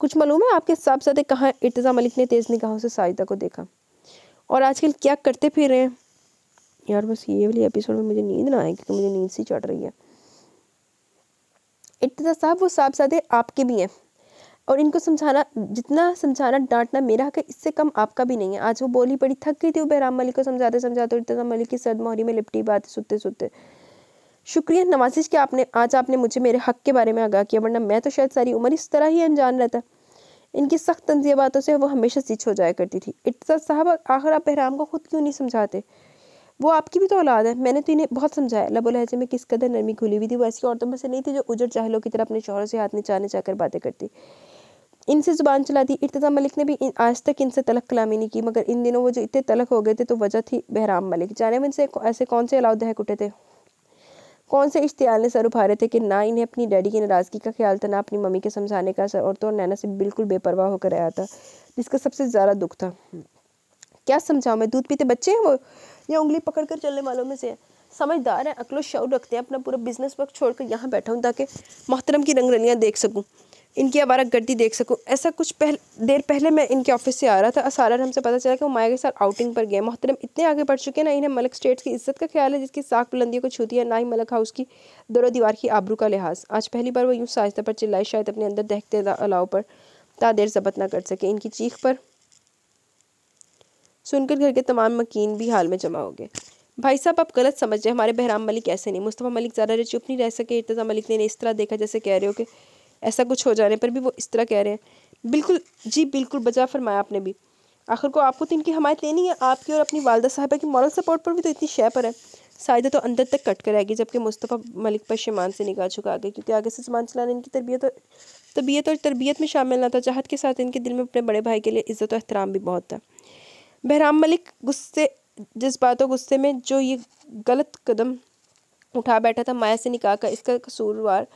कुछ मालूम है आपके साथ साथ कहाँ इर्तज़ा मलिक ने तेज़ निगाहों से साजिदा को देखा और आजकल क्या करते फिर रहे हैं यार बस ये वाली एपिसोड में मुझे नींद ना आए क्योंकि मुझे नींद सी चढ़ रही है इर्तज़ा साहब वो साहब सादे आपके भी हैं और इनको समझाना जितना समझाना डांटना मेरा हक है इससे कम आपका भी नहीं है आज वो बोली पड़ी थक गई थी वो बहराम मलिक को समझाते समझाते इर्तज़ा तो मलिक की सर्द मोहरी में लिपटी बात सुते सुते शुक्रिया नवाजिश के आपने आज आपने मुझे मेरे हक के बारे में आगाह किया वरना मैं तो शायद सारी उम्र इस तरह ही अनजान रहता इनकी सख्त तंजिया बातों से वो हमेशा सीच हो जाया करती थी इतना साहब आखिर आप बहराम को खुद क्यों नहीं समझाते वो आपकी भी तो औलाद है मैंने तो इन्हें बहुत समझाया लबो लहजे में किस कदर नरमी खुली हुई थी वो ऐसी औरतों में से नहीं थी जो उजड़ चाहलों की तरह अपने शोहरों से हाथ में चाने कर बातें करती इनसे ज़ुबान चला दी इर्तज़ा मलिक ने भी इन, आज तक इनसे तलक कलामी नहीं की मगर इन दिनों वो जो इतने तलक हो गए थे तो वजह थी बहराम मलिक जाने में इनसे ऐसे कौन से अलाउदहक उठे थे कौन से इश्तियाल ने सर रहे थे कि ना इन्हें अपनी डैडी की नाराज़गी का ख्याल था ना अपनी मम्मी के समझाने का असर और तो नैना से बिल्कुल बेपरवाह होकर आया था जिसका सबसे ज़्यादा दुख था क्या समझाऊँ मैं दूध पीते बच्चे हैं वो या उंगली पकड़ कर चलने वालों में से समझदार हैं अकलो शौर रखते हैं अपना पूरा बिजनेस वक्त छोड़कर यहाँ बैठा हूँ ताकि मोहतरम की रंगरलियाँ देख सकूँ इनकी आवारग गर्दी देख सकूँ ऐसा कुछ पहल देर पहले मैं इनके ऑफिस से आ रहा था असारा हमसे पता चला कि वो माया के साथ आउटिंग पर गए मोहतरम इतने आगे बढ़ चुके हैं ना इन्हें मलक स्टेट्स की इज्जत का ख्याल है जिसकी साख बुलंदियों को छूती है ना ही मलक हाउस की दरों दीवार की आबरू का लिहाज आज पहली बार वो यूँ साजदा पर चिल्लाई शायद अपने अंदर देखते अलाव पर ता देर जबत ना कर सके इनकी चीख पर सुनकर घर के तमाम मकीन भी हाल में जमा हो गए भाई साहब आप गलत समझ रहे हमारे बहराम मलिक ऐसे नहीं मुस्तफ़ा मलिक ज़्यादा चुप नहीं रह सके इर्तज़ा मलिक ने इस तरह देखा जैसे कह रहे हो कि ऐसा कुछ हो जाने पर भी वो इस तरह कह रहे हैं बिल्कुल जी बिल्कुल बजा फरमाया आपने भी आखिर को आपको तो इनकी हमायत लेनी है आपकी और अपनी वालदा साहबा की मॉरल सपोर्ट पर भी तो इतनी शय पर है शायद तो अंदर तक कट कर आएगी जबकि मुस्तफ़ा मलिक पर शमान से निकाल चुका आगे क्योंकि आगे से समान चलाने इनकी तरबियत और तबीयत और तरबियत में शामिल ना था चाहत के साथ इनके दिल में अपने बड़े भाई के लिए इज़्ज़त और एहतराम भी बहुत था बहराम मलिक गुस्से जज्बात गुस्से में जो ये गलत कदम उठा बैठा था माया से निकाह का इसका कसूरवार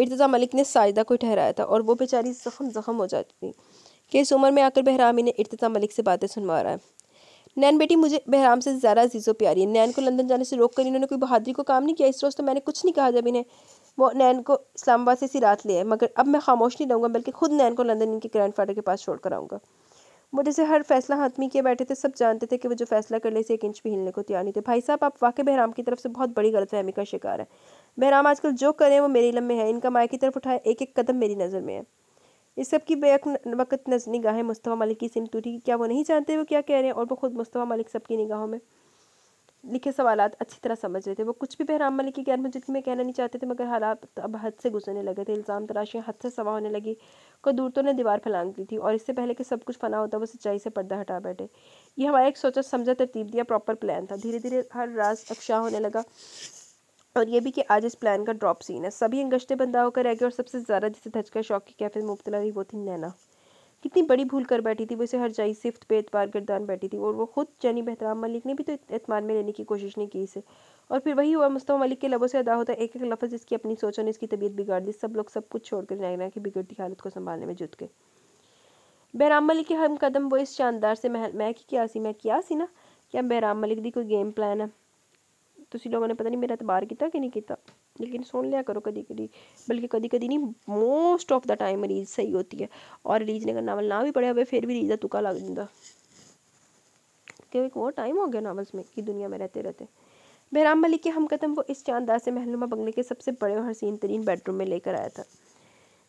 इर्तज़ा मलिक ने साजिदा को ठहराया था और वो बेचारी ज़ख्म ज़ख्म हो जाती थी कि इस उम्र में आकर बहरामी ने इर्तज़ा मलिक से बातें सुनवा रहा है नैन बेटी मुझे बहराम से ज़्यादा अजीज़ो प्यारी है नैन को लंदन जाने से रोक कर इन्होंने कोई बहादुरी को काम नहीं किया इस रोज़ तो मैंने कुछ नहीं कहा जब इन्हें वो नैन को इस्लामाबाद से इसी रात ले है मगर अब मैं खामोश नहीं रहूँगा बल्कि खुद नैन को लंदन इनके ग्रैंड फादर के पास छोड़ कर आऊँगा वो जैसे हर फैसला हाथमी किए बैठे थे सब जानते थे कि वो जो फैसला कर ले से एक इंच भी हिलने को तैयार नहीं थे भाई साहब आप वाकई बहराम की तरफ से बहुत बड़ी गलतफहमी का शिकार है बहराम आजकल जो करें वो मेरे इलम में है इनका माया की तरफ उठाए एक एक कदम मेरी नज़र में है इस सब की बेक वक्त नजनी गाहें मुस्तफ़ा मलिक की सिम टूटी क्या वो नहीं जानते वो क्या कह रहे हैं और वो खुद मुस्तफ़ा मलिक सबकी निगाहों में लिखे सवाल अच्छी तरह समझ रहे थे वो कुछ भी बहराम मलिक की गैर मौजूदगी में कहना नहीं चाहते थे मगर हालात अब हद से गुजरने लगे थे इल्ज़ाम तराशियाँ हद से सवा होने लगी तो ने दीवार फैलांग दी थी और इससे पहले कि सब कुछ फना होता वो सच्चाई से पर्दा हटा बैठे ये हमारा एक सोचा समझा तरतीब दिया प्रॉपर प्लान था धीरे धीरे हर राज अफशा होने लगा और ये भी कि आज इस प्लान का ड्रॉप सीन है सभी अंगश्ते बंदा होकर रह गए और सबसे ज़्यादा जिसे धचका शौक की कैफे मुबतला हुई वो थी नैना कितनी बड़ी भूल कर बैठी थी वो इसे हर जाई सिफ्त एतबार गर्दान बैठी थी और वो खुद जनी बहतराम मलिक ने भी तो एतमान में लेने की कोशिश नहीं की इसे और फिर वही हुआ मुस्तफ़ा मलिक के लबों से अदा होता एक एक लफ्ज़ इसकी अपनी सोचों ने इसकी तबीयत बिगाड़ दी सब लोग सब कुछ छोड़कर नैना की बिगड़ती हालत को संभालने में जुट गए बहराम मलिक के हम कदम वो इस शानदार से महल मैं कि क्या सी मैं क्या सी ना क्या बहराम मलिक की कोई गेम प्लान है तुम तो लोगों ने पता नहीं मेरा अतबार किया कि नहीं किया लेकिन सुन लिया करो कभी कभी बल्कि कभी कभी नहीं मोस्ट ऑफ द टाइम रीज सही होती है और रीज ने अगर नावल ना भी पढ़े हुए फिर भी रीज का तुका लग जाता क्योंकि वो टाइम हो गया नावल्स में कि दुनिया में रहते रहते बहराम मलिक के कदम वो इस शानदार से महलुमा बंगले के सबसे बड़े और हसीन तरीन बेडरूम में लेकर आया था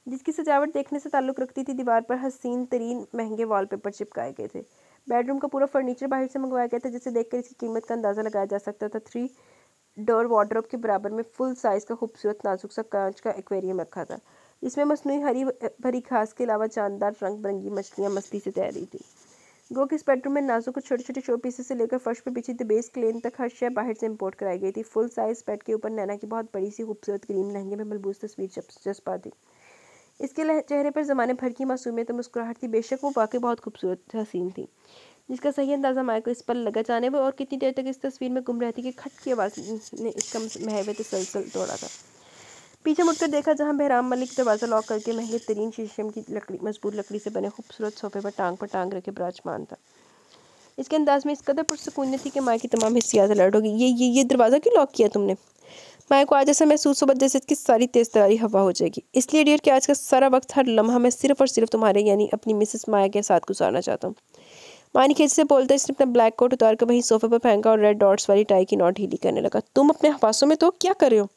जिसकी सजावट देखने से ताल्लुक़ रखती थी दीवार पर हसीन तरीन महंगे वॉलपेपर चिपकाए गए थे बेडरूम का पूरा फर्नीचर बाहर से मंगवाया गया था जिसे देखकर इसकी कीमत का अंदाज़ा लगाया जा सकता था थ्री डोर वार्ड्रोब के बराबर में फुल साइज़ का खूबसूरत नाजुक सा कांच का एक्वेरियम रखा था इसमें मसनू हरी भरी घास के अलावा जानदार रंग बिरंगी मछलियाँ मस्ती से तैर रही थी गो के इस बेडरूम में नाजुक को छोटे छोटे शो पीसेस से लेकर फर्श पर बिछी दबेस क्लेन तक हर शय बाहर से इम्पोर्ट कराई गई थी फुल साइज़ बेड के ऊपर नैना की बहुत बड़ी सी खूबसूरत क्रीम लहंगे में मलबूस तस्वीर जस्पा थी इसके चेहरे पर ज़माने भर की मासूमियत मुस्कुराहट थी बेशक वो वाकई बहुत खूबसूरत हसीन थी जिसका सही अंदाज़ा माया को इस पर लगा जाने वो और कितनी देर तक इस तस्वीर में गुम रहती कि खट की आवाज़ ने इसका महवे तसलसल तो तोड़ा था पीछे मुड़कर देखा जहाँ बहराम मलिक दरवाज़ा लॉक करके महंगे तरीन शीशम की लकड़ी मजबूत लकड़ी से बने खूबसूरत सोफे पर टांग पर टांग रखे बराजमान था इसके अंदाज में इस कदर पुरसकून थी कि माया की तमाम हिस्सा अलर्ट होगी ये ये ये दरवाज़ा क्यों लॉक किया तुमने माया को आज ऐसा महसूस होगा जैसे इसकी सारी तेज़ तरारी हवा हो जाएगी इसलिए डियर कि आज का सारा वक्त हर लम्हा मैं सिर्फ और सिर्फ तुम्हारे यानी अपनी मिसेस माया के साथ गुजारना चाहता हूँ मानी खेत से बोलता है इसने अपना ब्लैक कोट उतार कर वहीं सोफे पर फेंका और रेड डॉट्स वाली टाई की नॉट ढीली करने लगा तुम अपने हवासों में तो क्या कर रहे हो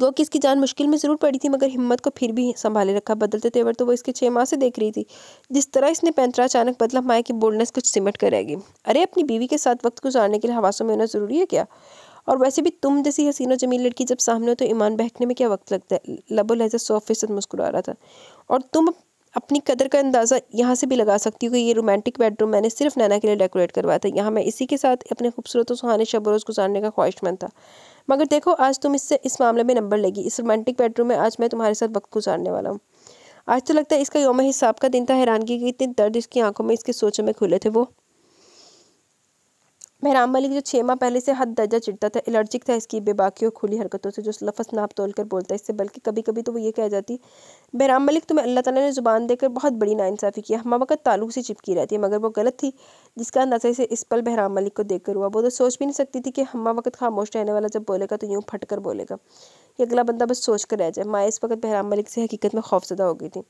गो कि इसकी जान मुश्किल में ज़रूर पड़ी थी मगर हिम्मत को फिर भी संभाले रखा बदलते तेवर तो वो इसके छः माह से देख रही थी जिस तरह इसने पैंतरा अचानक बदला माया की बोल्डनेस कुछ सिमट कर रहेगी अरे अपनी बीवी के साथ वक्त गुजारने के लिए हवासों में होना ज़रूरी है क्या और वैसे भी तुम जैसी हसीनो जमील लड़की जब सामने हो तो ईमान बहकने में क्या वक्त लगता है लबो लहजा सौ फीसद मुस्कुरा रहा था और तुम अपनी कदर का अंदाज़ा यहाँ से भी लगा सकती हूँ कि ये रोमांटिक बेडरूम मैंने सिर्फ नैना के लिए डेकोरेट करवाया था यहाँ मैं इसी के साथ अपने खूबसूरत और सुहाने रोज़ गुजारने का ख्वाहिशमंद था मगर देखो आज तुम इससे इस मामले में नंबर लेगी इस रोमांटिक बेडरूम में आज मैं तुम्हारे साथ वक्त गुजारने वाला हूँ आज तो लगता है इसका योम हिसाब का दिन था हैरानगी की इतनी दर्द इसकी आंखों में इसके सोचों में खुले थे वो बहराम मलिक जो छः माह पहले से हद दर्जा चिड़ता था एलर्जिक था इसकी बेबाकी और खुली हरकतों से जो लफस नाप तोल कर बोलता है इससे बल्कि कभी कभी तो वो ये कह जाती बहराम मलिक तुम्हें अल्लाह ताला ने ज़ुबान देकर बहुत बड़ी नाइंसाफ़ी की हम वक्त ताल्लुक से चिपकी रहती है मगर वो गलत थी जिसका अंदाजा इसे इस पल बहराम मलिक को देखकर हुआ वो तो सोच भी नहीं सकती थी कि हम वक्त खामोश रहने वाला जब बोलेगा तो यूँ फट कर बोलेगा ये अगला बंदा बस सोच कर रह जाए माँ इस वक्त बहराम मलिक से हकीकत में खौफजदा हो गई थी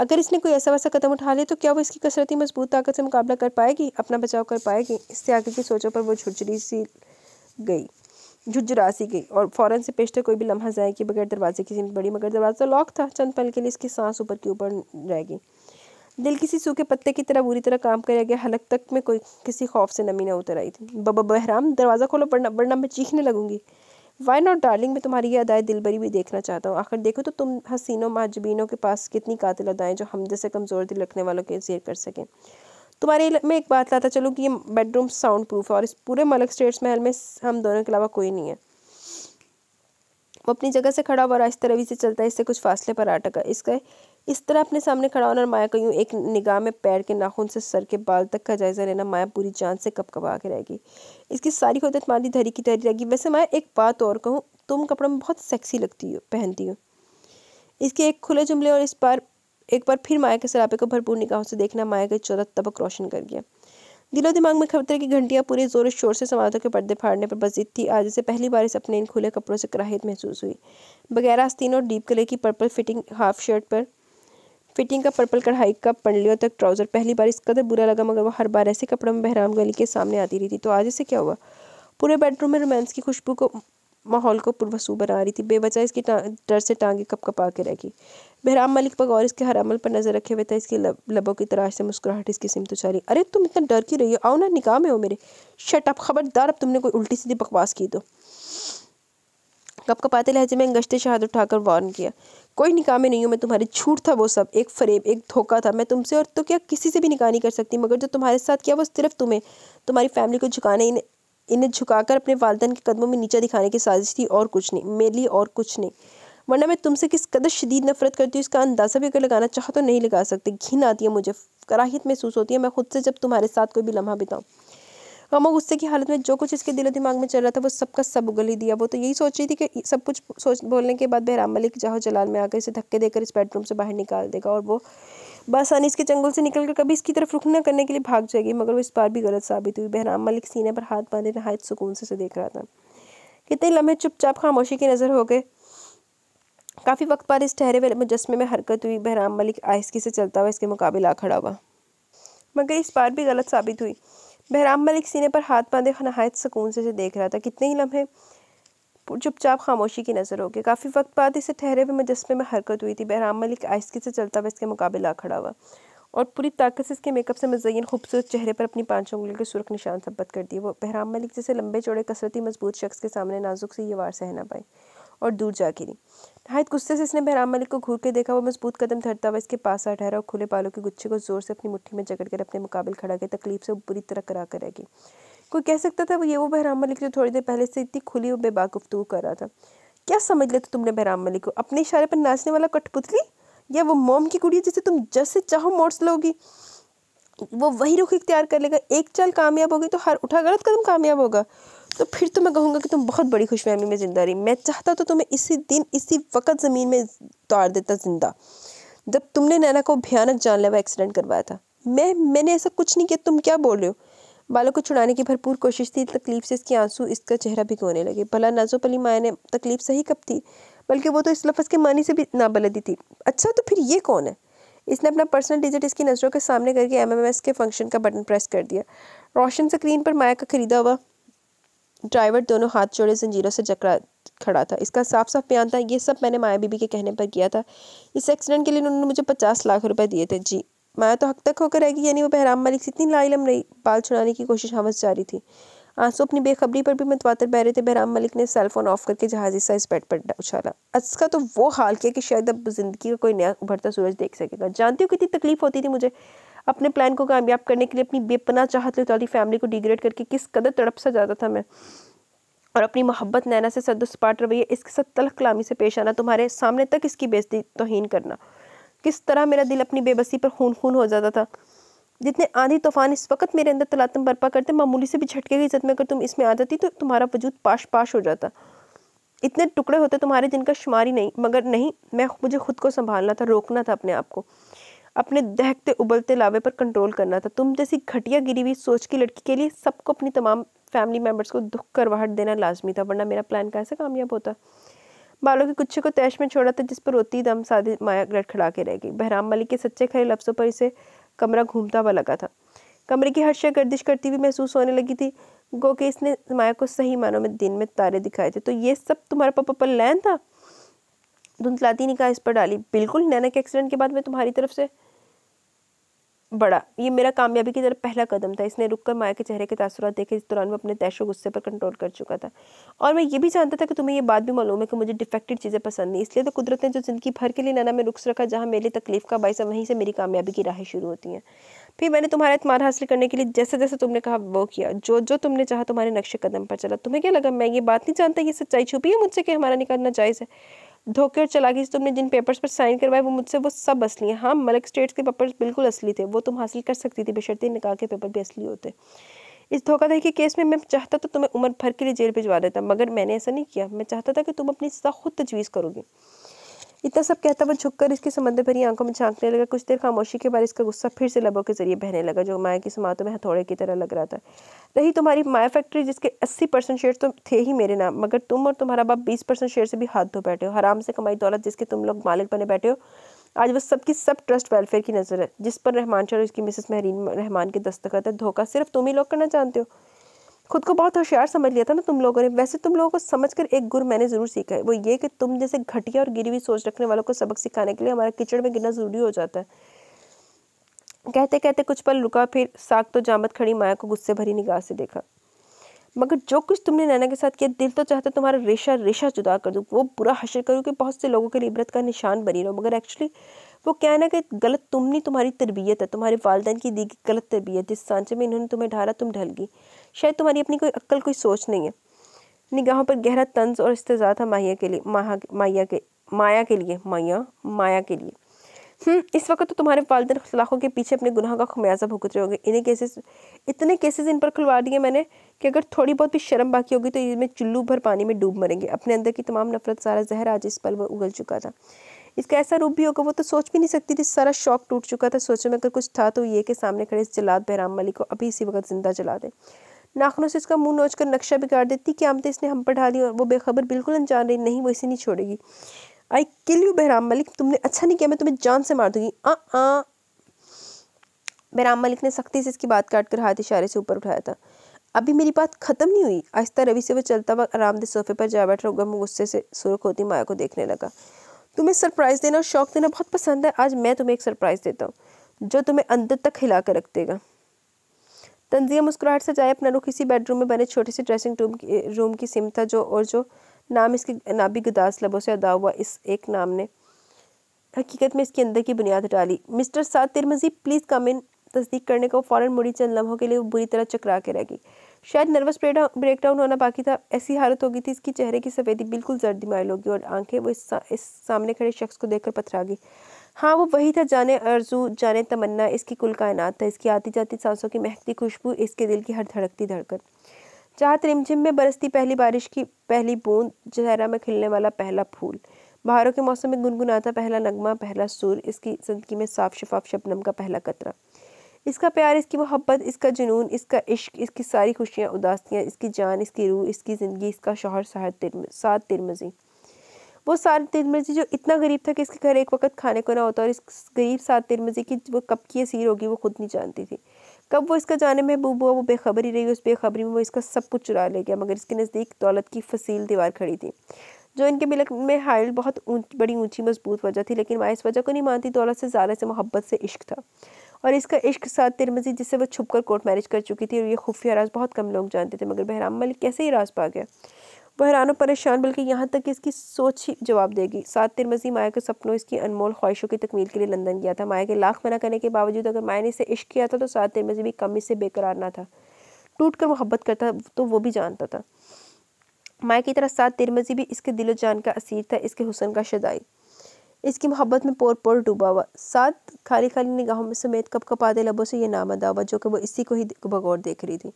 अगर इसने कोई ऐसा वैसा कदम उठा लिया तो क्या वो इसकी कसरती मजबूत ताकत से मुकाबला कर पाएगी अपना बचाव कर पाएगी इससे आगे की सोचों पर वो झुरझुरी सी गई झुझुरा सी गई और फ़ौरन से पेशतर तो कोई भी लम्हा जाए कि बगैर दरवाजे की सीमित बड़ी मगर दरवाज़ा तो लॉक था चंद पल के लिए इसकी सांस ऊपर की ऊपर जाएगी दिल किसी सूखे पत्ते की तरह बुरी तरह काम कर गया हलक तक में कोई किसी खौफ से नमी न उतर आई थी बबा बहराम दरवाज़ा खोलो वरना वरना मैं चीखने लगूंगी वाई नॉट डार्लिंग मैं तुम्हारी ये अदाएँ दिलबरी भी देखना चाहता हूँ आखिर देखो तो तुम हसीनों माजबीनों के पास कितनी कातिल अदाएँ जो हम जैसे कमज़ोर दिल रखने वालों के जेर कर सकें तुम्हारे में एक बात लाता चलूँ कि ये बेडरूम साउंड प्रूफ है और इस पूरे मलक स्टेट्स महल में हम दोनों के अलावा कोई नहीं है वो अपनी जगह से खड़ा हुआ और रास्ता रवि से चलता है इससे कुछ फासले पर आ इसका इस तरह अपने सामने खड़ा होना माया का यूँ एक निगाह में पैर के नाखून से सर के बाल तक का जायज़ा लेना माया पूरी जान से कपकपा के रहेगी इसकी सारी खुदत मारी धरी की तहरी रहेगी वैसे माया एक बात और कहूँ तुम कपड़ा में बहुत सेक्सी लगती हो पहनती हो इसके एक खुले जुमले और इस बार एक बार फिर माया के सरापे को भरपूर निगाहों से देखना माया के चौदह तबक रोशन कर गया दिलो दिमाग में खतरे की घंटियां पूरे जोर शोर से समाजों के पर्दे फाड़ने पर बजीत थी आज से पहली बार इस अपने इन खुले कपड़ों से कराहियत महसूस हुई बगैर आस्तीन और डीप कलर की पर्पल फिटिंग हाफ शर्ट पर फिटिंग का पर्पल कढ़ाई का पंडलियों तक ट्राउज़र पहली बार इस कदर बुरा लगा मगर वो हर बार ऐसे कपड़ों में बहराम गली के सामने आती रही थी तो आज इसे क्या हुआ पूरे बेडरूम में रोमांस की खुशबू को माहौल को पुरवसू बना रही थी बेवजह इसकी डर से टांगे कप कपा के रह गई बहराम मलिक बगौर इसके हर अमल पर नजर रखे हुए था इसके लब, लबों की तराश से मुस्कुराहट इसकी सिमत उछाली अरे तुम इतना डर की रही हो आओ ना निकाह में हो मेरे शट अप खबरदार अब तुमने कोई उल्टी सीधी बकवास की तो कप कपाते लहजे में गश्ते शहाद उठाकर वार्न किया कोई निकाह में नहीं हूँ मैं तुम्हारी छूट था वो सब एक फरेब एक धोखा था मैं तुमसे और तो क्या किसी से भी निकाह नहीं कर सकती मगर जो तुम्हारे साथ किया वो सिर्फ तुम्हें तुम्हारी फैमिली को झुकाने इन्हें झुकाकर अपने वालदेन के कदमों में नीचा दिखाने की साजिश थी और कुछ नहीं मेरे लिए और कुछ नहीं वरना मैं तुमसे किस कदर शदीद नफरत करती हूँ इसका अंदाज़ा भी अगर लगाना चाहो तो नहीं लगा सकती घिन आती है मुझे कराहियत महसूस होती है मैं खुद से जब तुम्हारे साथ कोई भी लम्हा बिताऊँ मामा गुस्से की हालत में जो कुछ इसके दिलो दिमाग में चल रहा था वो सबका सब उगल ही दिया वो तो यही सोच रही थी कि सब कुछ सोच बोलने के बाद बहराम मलिक जाहो जलाल में आकर इसे धक्के देकर इस बेडरूम से बाहर निकाल देगा और वो बसानी इसके चंगुल से निकलकर कभी इसकी तरफ रुख न करने के लिए भाग जाएगी मगर वो इस बार भी गलत साबित हुई बहराम मलिक सीने पर हाथ बांधे नहायत सुकून से देख रहा था कितने लम्हे चुपचाप खामोशी की नज़र हो गए काफ़ी वक्त बाद इस ठहरे हुए मुजस्मे में हरकत हुई बहराम मलिक आहिस्की से चलता हुआ इसके मुकाबला खड़ा हुआ मगर इस बार भी गलत साबित हुई बहराम मलिक सीने पर हाथ बांधे नहायत सुकून से देख रहा था कितने ही लम्हे चुपचाप खामोशी की नज़र हो गई काफ़ी वक्त बाद इसे ठहरे हुए मुजस्मे में हरकत हुई थी बहराम मलिक आहिस्की से चलता हुआ इसके मुकाबले आ खड़ा हुआ और पूरी ताकत से इसके मेकअप से मजयन खूबसूरत चेहरे पर अपनी पांच उंगलियों के सुरख निशान सबत कर दिए वो बहराम मलिक जैसे लंबे चौड़े कसरती मजबूत शख्स के सामने नाजुक से ये वार सहना पाई और दूर जा गिरी हायद गुस्से से इसने बहराम मलिक को घूर के देखा वो मजबूत कदम धरता हुआ इसके पास आ ठहरा और खुले बालों के गुच्छे को जोर से अपनी मुट्ठी में जकड़ कर अपने मुकाबले खड़ा गया तकलीफ से वो बुरी तरह करा कर रह गई कोई कह सकता था वो ये वो बहराम मलिक जो थोड़ी देर पहले से इतनी खुली और बेबाकुफ्तु कर रहा था क्या समझ लेते तुमने बहराम मलिक को अपने इशारे पर नाचने वाला कठपुतली या वो मोम की कुड़ी जिसे तुम जैसे चाहो मोड़स लोगी वो वही रुख इख्तियार कर लेगा एक चाल कामयाब होगी तो हर उठा गलत कदम कामयाब होगा तो फिर तो मैं कहूँगा कि तुम बहुत बड़ी खुशफहमी में ज़िंदा रही मैं चाहता तो तुम्हें इसी दिन इसी वक्त ज़मीन में उतार देता ज़िंदा जब तुमने नैना को भयानक जानलेवा एक्सीडेंट करवाया था मैं मैंने ऐसा कुछ नहीं किया तुम क्या बोल रहे हो बालों को छुड़ाने की भरपूर कोशिश थी तकलीफ से इसके आंसू इसका चेहरा भिगोने लगे भला नाजोपली माया ने तकलीफ सही कब थी बल्कि वो तो इस लफ्ज़ के मानी से भी नाबलदी थी अच्छा तो फिर ये कौन है इसने अपना पर्सनल डिजिट इसकी नज़रों के सामने करके एमएमएस के फंक्शन का बटन प्रेस कर दिया रोशन स्क्रीन पर माया का खरीदा हुआ ड्राइवर दोनों हाथ जोड़े जंजीरों से जकड़ा खड़ा था इसका साफ साफ बयान था ये सब मैंने माया बीबी के कहने पर किया था इस एक्सीडेंट के लिए उन्होंने मुझे पचास लाख रुपए दिए थे जी माया तो हक तक होकर रहेगी यानी वो बहराम मलिक से इतनी लाइलम रही बाल छुड़ाने की कोशिश हवस जारी थी आंसू अपनी बेखबरी पर भी मतवातर बह रहे थे बहराम मलिक ने सेल फोन ऑफ करके जहाजी सा इस बेड पर उछाला इसका तो वो हाल किया कि शायद अब जिंदगी का कोई नया उभरता सूरज देख सकेगा जानती हो कितनी तकलीफ होती थी मुझे अपने प्लान को कामयाब करने के लिए अपनी बेपना चाहत लेते वाली फैमिली को डिग्रेड करके किस कदर तड़प सा जाता था मैं और अपनी मोहब्बत नैना से सदस्पाट रवैया इसके साथ तलख कलामी से पेश आना तुम्हारे सामने तक इसकी बेजती तोहन करना किस तरह मेरा दिल अपनी बेबसी पर खून खून हो जाता था जितने आंधी तूफान इस वक्त मेरे अंदर तलातम बर्पा करते मामूली से भी झटके की इज्जत में अगर तुम इसमें आ जाती तो तुम्हारा वजूद पाश पाश हो जाता इतने टुकड़े होते तुम्हारे जिनका शुमारी नहीं मगर नहीं मैं मुझे खुद को संभालना था रोकना था अपने आप को अपने दहकते उबलते लावे पर कंट्रोल करना था तुम जैसी घटिया गिरी हुई सोच की लड़की के लिए सबको अपनी तमाम फैमिली मेम्बर्स को दुख करवाहट देना लाजमी था वरना मेरा प्लान कैसे कामयाब होता बालों के गुच्छे को तैश में छोड़ा था जिस पर रोती दम सादी माया लटखड़ा के रह गई बहराम मलिक के सच्चे खरे लफ्सों पर इसे कमरा घूमता हुआ लगा था कमरे की हर्षय गर्दिश करती हुई महसूस होने लगी थी गो के इसने माया को सही मानों में दिन में तारे दिखाए थे तो ये सब तुम्हारा पापा पर लैन था धुंधलाती निकाह इस पर डाली बिल्कुल नैना के एक्सीडेंट के बाद मैं तुम्हारी तरफ से बड़ा ये मेरा कामयाबी की तरफ पहला कदम था इसने रुककर माया के चेहरे के तासुरात देखे इस दौरान मैं अपने तैशो गुस्से पर कंट्रोल कर चुका था और मैं ये भी जानता था कि तुम्हें यह बात भी मालूम है कि मुझे डिफेक्टेड चीज़ें पसंद नहीं इसलिए तो कुदरत ने जो ज़िंदगी भर के लिए नैना में रुख रखा जहाँ मेरे तकलीफ का बायस वहीं से मेरी कामयाबी की राहें शुरू होती हैं फिर मैंने तुम्हारा इतमान हासिल करने के लिए जैसे जैसे तुमने कहा वो किया जो जो तुमने चाहा तुम्हारे नक्शे कदम पर चला तुम्हें क्या लगा मैं ये बात नहीं जानता ये सच्चाई छुपी है मुझसे कि हमारा निकालना जायज़ है धोखे और गई तुमने जिन पेपर्स पर साइन करवाए वो मुझसे वो सब असली हैं हाँ मलक स्टेट्स के पेपर्स बिल्कुल असली थे वो तुम हासिल कर सकती थी बेशर्ते निकाह के पेपर भी असली होते इस धोखाधड़ी के केस में मैं चाहता तो तुम्हें उम्र भर के लिए जेल भिजवा देता मगर मैंने ऐसा नहीं किया मैं चाहता था कि तुम अपनी सजा खुद तजवीज़ करोगी इतना सब कहता वो कर इसके समंदर भरी आंखों में झांकने लगा कुछ देर खामोशी के बाद इसका गुस्सा फिर से लबों के जरिए बहने लगा जो माया की समातों में हथौड़े की तरह लग रहा था रही तुम्हारी माया फैक्ट्री जिसके अस्सी परसेंट शेयर तो थे ही मेरे नाम मगर तुम और तुम्हारा बाप बीस परसेंट शेयर से भी हाथ धो बैठे हो आराम से कमाई दौलत जिसके तुम लोग मालिक बने बैठे हो आज वो सबकी सब ट्रस्ट वेलफेयर की नज़र है जिस पर रहमान चल उसकी मिसेस महरीन रहमान के दस्तखत है धोखा सिर्फ तुम ही लोग करना जानते हो खुद को बहुत होशियार समझ लिया था ना तुम लोगों ने वैसे तुम लोगों को समझ कर एक गुर मैंने ज़रूर सीखा है वो ये कि तुम जैसे घटिया और गिरी हुई सोच रखने वालों को सबक सिखाने के लिए हमारा किचड़ में गिरना ज़रूरी हो जाता है कहते कहते कुछ पल रुका फिर साग तो जामत खड़ी माया को गुस्से भरी निगाह से देखा मगर जो कुछ तुमने नैना के साथ किया दिल तो चाहता तुम्हारा रेशा रेशा जुदा कर दूँ वो बुरा हशर करूँ कि बहुत से लोगों के लिए इबरत का निशान बनी रहो मगर एक्चुअली वो क्या है ना कि गलत तुम नहीं तुम्हारी तरबियत है तुम्हारे वालदेन की दी गई गलत तरबियत जिस सांचे में इन्होंने तुम्हें ढाला तुम ढल गई शायद तुम्हारी अपनी कोई अक्ल कोई सोच नहीं है निगाहों पर गहरा तंज और इस्तेजा था माहिया के लिए माह माया के माया के लिए माया माया के लिए हम्म इस वक्त तो तुम्हारे वालदे लाखों के पीछे अपने गुनाह का खमियाजा भुगत रहे होंगे इन्हें केसेस इतने केसेस इन पर खुलवा दिए मैंने कि अगर थोड़ी बहुत भी शर्म बाकी होगी तो इसमें चुल्लू भर पानी में डूब मरेंगे अपने अंदर की तमाम नफरत सारा जहर आज इस पल में उगल चुका था इसका ऐसा रूप भी होगा वो तो सोच भी नहीं सकती थी सारा शौक टूट चुका था सोचो में अगर कुछ था तो ये के सामने खड़े इस जलाद बहराम मलिक को अभी इसी वक्त जिंदा जला दें नाखनों से उसका मुंह नोच कर नक्शा बिगाड़ देती कि आमते इसने हम पर ढाली और वो बेखबर बिल्कुल अनजान रही नहीं वो इसे नहीं छोड़ेगी I kill you Bahram Malik तुमने अच्छा नहीं किया मैं तुम्हें जान से मार दूंगी आ आ बहराम मलिक ने सख्ती से इसकी बात काट कर हाथ इशारे से ऊपर उठाया था अभी मेरी बात ख़त्म नहीं हुई आहिस्ता रवि से वो चलता हुआ आरामदेह सोफे पर जा बैठा गम गुस्से से सुरख होती माया को देखने लगा तुम्हें सरप्राइज़ देना और शौक देना बहुत पसंद है आज मैं तुम्हें एक सरप्राइज़ देता हूँ जो तुम्हें अंदर तक हिला कर रख देगा तंजिया मुस्कुराहट से जाए अपना रुख इसी बेडरूम में बने छोटे से ड्रेसिंग रूम की रूम की सिम था जो और जो नाम इसके नाबी गदास लबों से अदा हुआ इस एक नाम ने हकीकत में इसके अंदर की बुनियाद डाली mister Saad Tirmazi please come in तस्दीक करने को फ़ौरन मुड़ी चंद लम्हों के लिए वो बुरी तरह चकरा के रह गई शायद नर्वस ब्रेकडाउन होना बाकी था ऐसी हालत हो गई थी इसकी चेहरे की सफ़ेदी बिल्कुल जर्दी मायल होगी और आंखें वो इस, सा, इस सामने खड़े शख्स को देखकर पथरा गई हाँ वो वही था जाने अर्जू जाने तमन्ना इसकी कुल कायनात था इसकी आती जाती सांसों की महकती खुशबू इसके दिल की हर धड़कती धड़कन चाहत रिमझिम में बरसती पहली बारिश की पहली बूंद जहरा में खिलने वाला पहला फूल बहारों के मौसम में गुनगुनाता पहला नगमा पहला सुर इसकी ज़िंदगी में साफ शफाफ शबनम का पहला कतरा इसका प्यार इसकी मोहब्बत इसका जुनून इसका इश्क इसकी सारी खुशियाँ उदासियाँ इसकी जान इसकी रूह इसकी ज़िंदगी इसका शोहर सात तिरमजी वो सात तिरमिर्जी जो इतना गरीब था कि इसके घर एक वक्त खाने को ना होता और इस गरीब सात तिरमिर्जी की वो कब की असीर होगी वो खुद नहीं जानती थी कब वो इसका जाने महबूब हुआ वो बेखबर ही रही उस बेखबरी में वो इसका सब कुछ चुरा ले गया मगर इसके नज़दीक दौलत की फसील दीवार खड़ी थी जो इनके मिलक में हायल बहुत उन्च, बड़ी ऊंची मजबूत वजह थी लेकिन माँ इस वजह को नहीं मानती दौलत से ज़्यादा से मोहब्बत से इश्क था और इसका इश्क साथ तिरमजी जिससे वो छुप कर कोर्ट मैरिज कर चुकी थी और ये खुफिया राज बहुत कम लोग जानते थे मगर बहराम मलिक कैसे ही राज पा गया वह हैरान परेशान बल्कि यहाँ तक कि इसकी सोच ही जवाब देगी सात दिन मजीद माया के सपनों इसकी अनमोल ख्वाहिशों की तकमील के लिए लंदन गया था माया के लाख मना करने के बावजूद अगर माया ने इसे इश्क किया था तो सात दिन मजीद भी कम इससे बेकरार ना था टूट कर मोहब्बत करता तो वो भी जानता था माया की तरह सात तिरमजी भी इसके दिलो जान का असीर था इसके हुसन का शदाई इसकी मोहब्बत में पोर पोर डूबा हुआ सात खाली खाली निगाहों में समेत कप कपाते लबों से यह नाम अदा हुआ जो कि वो इसी को ही बगौर देख रही थी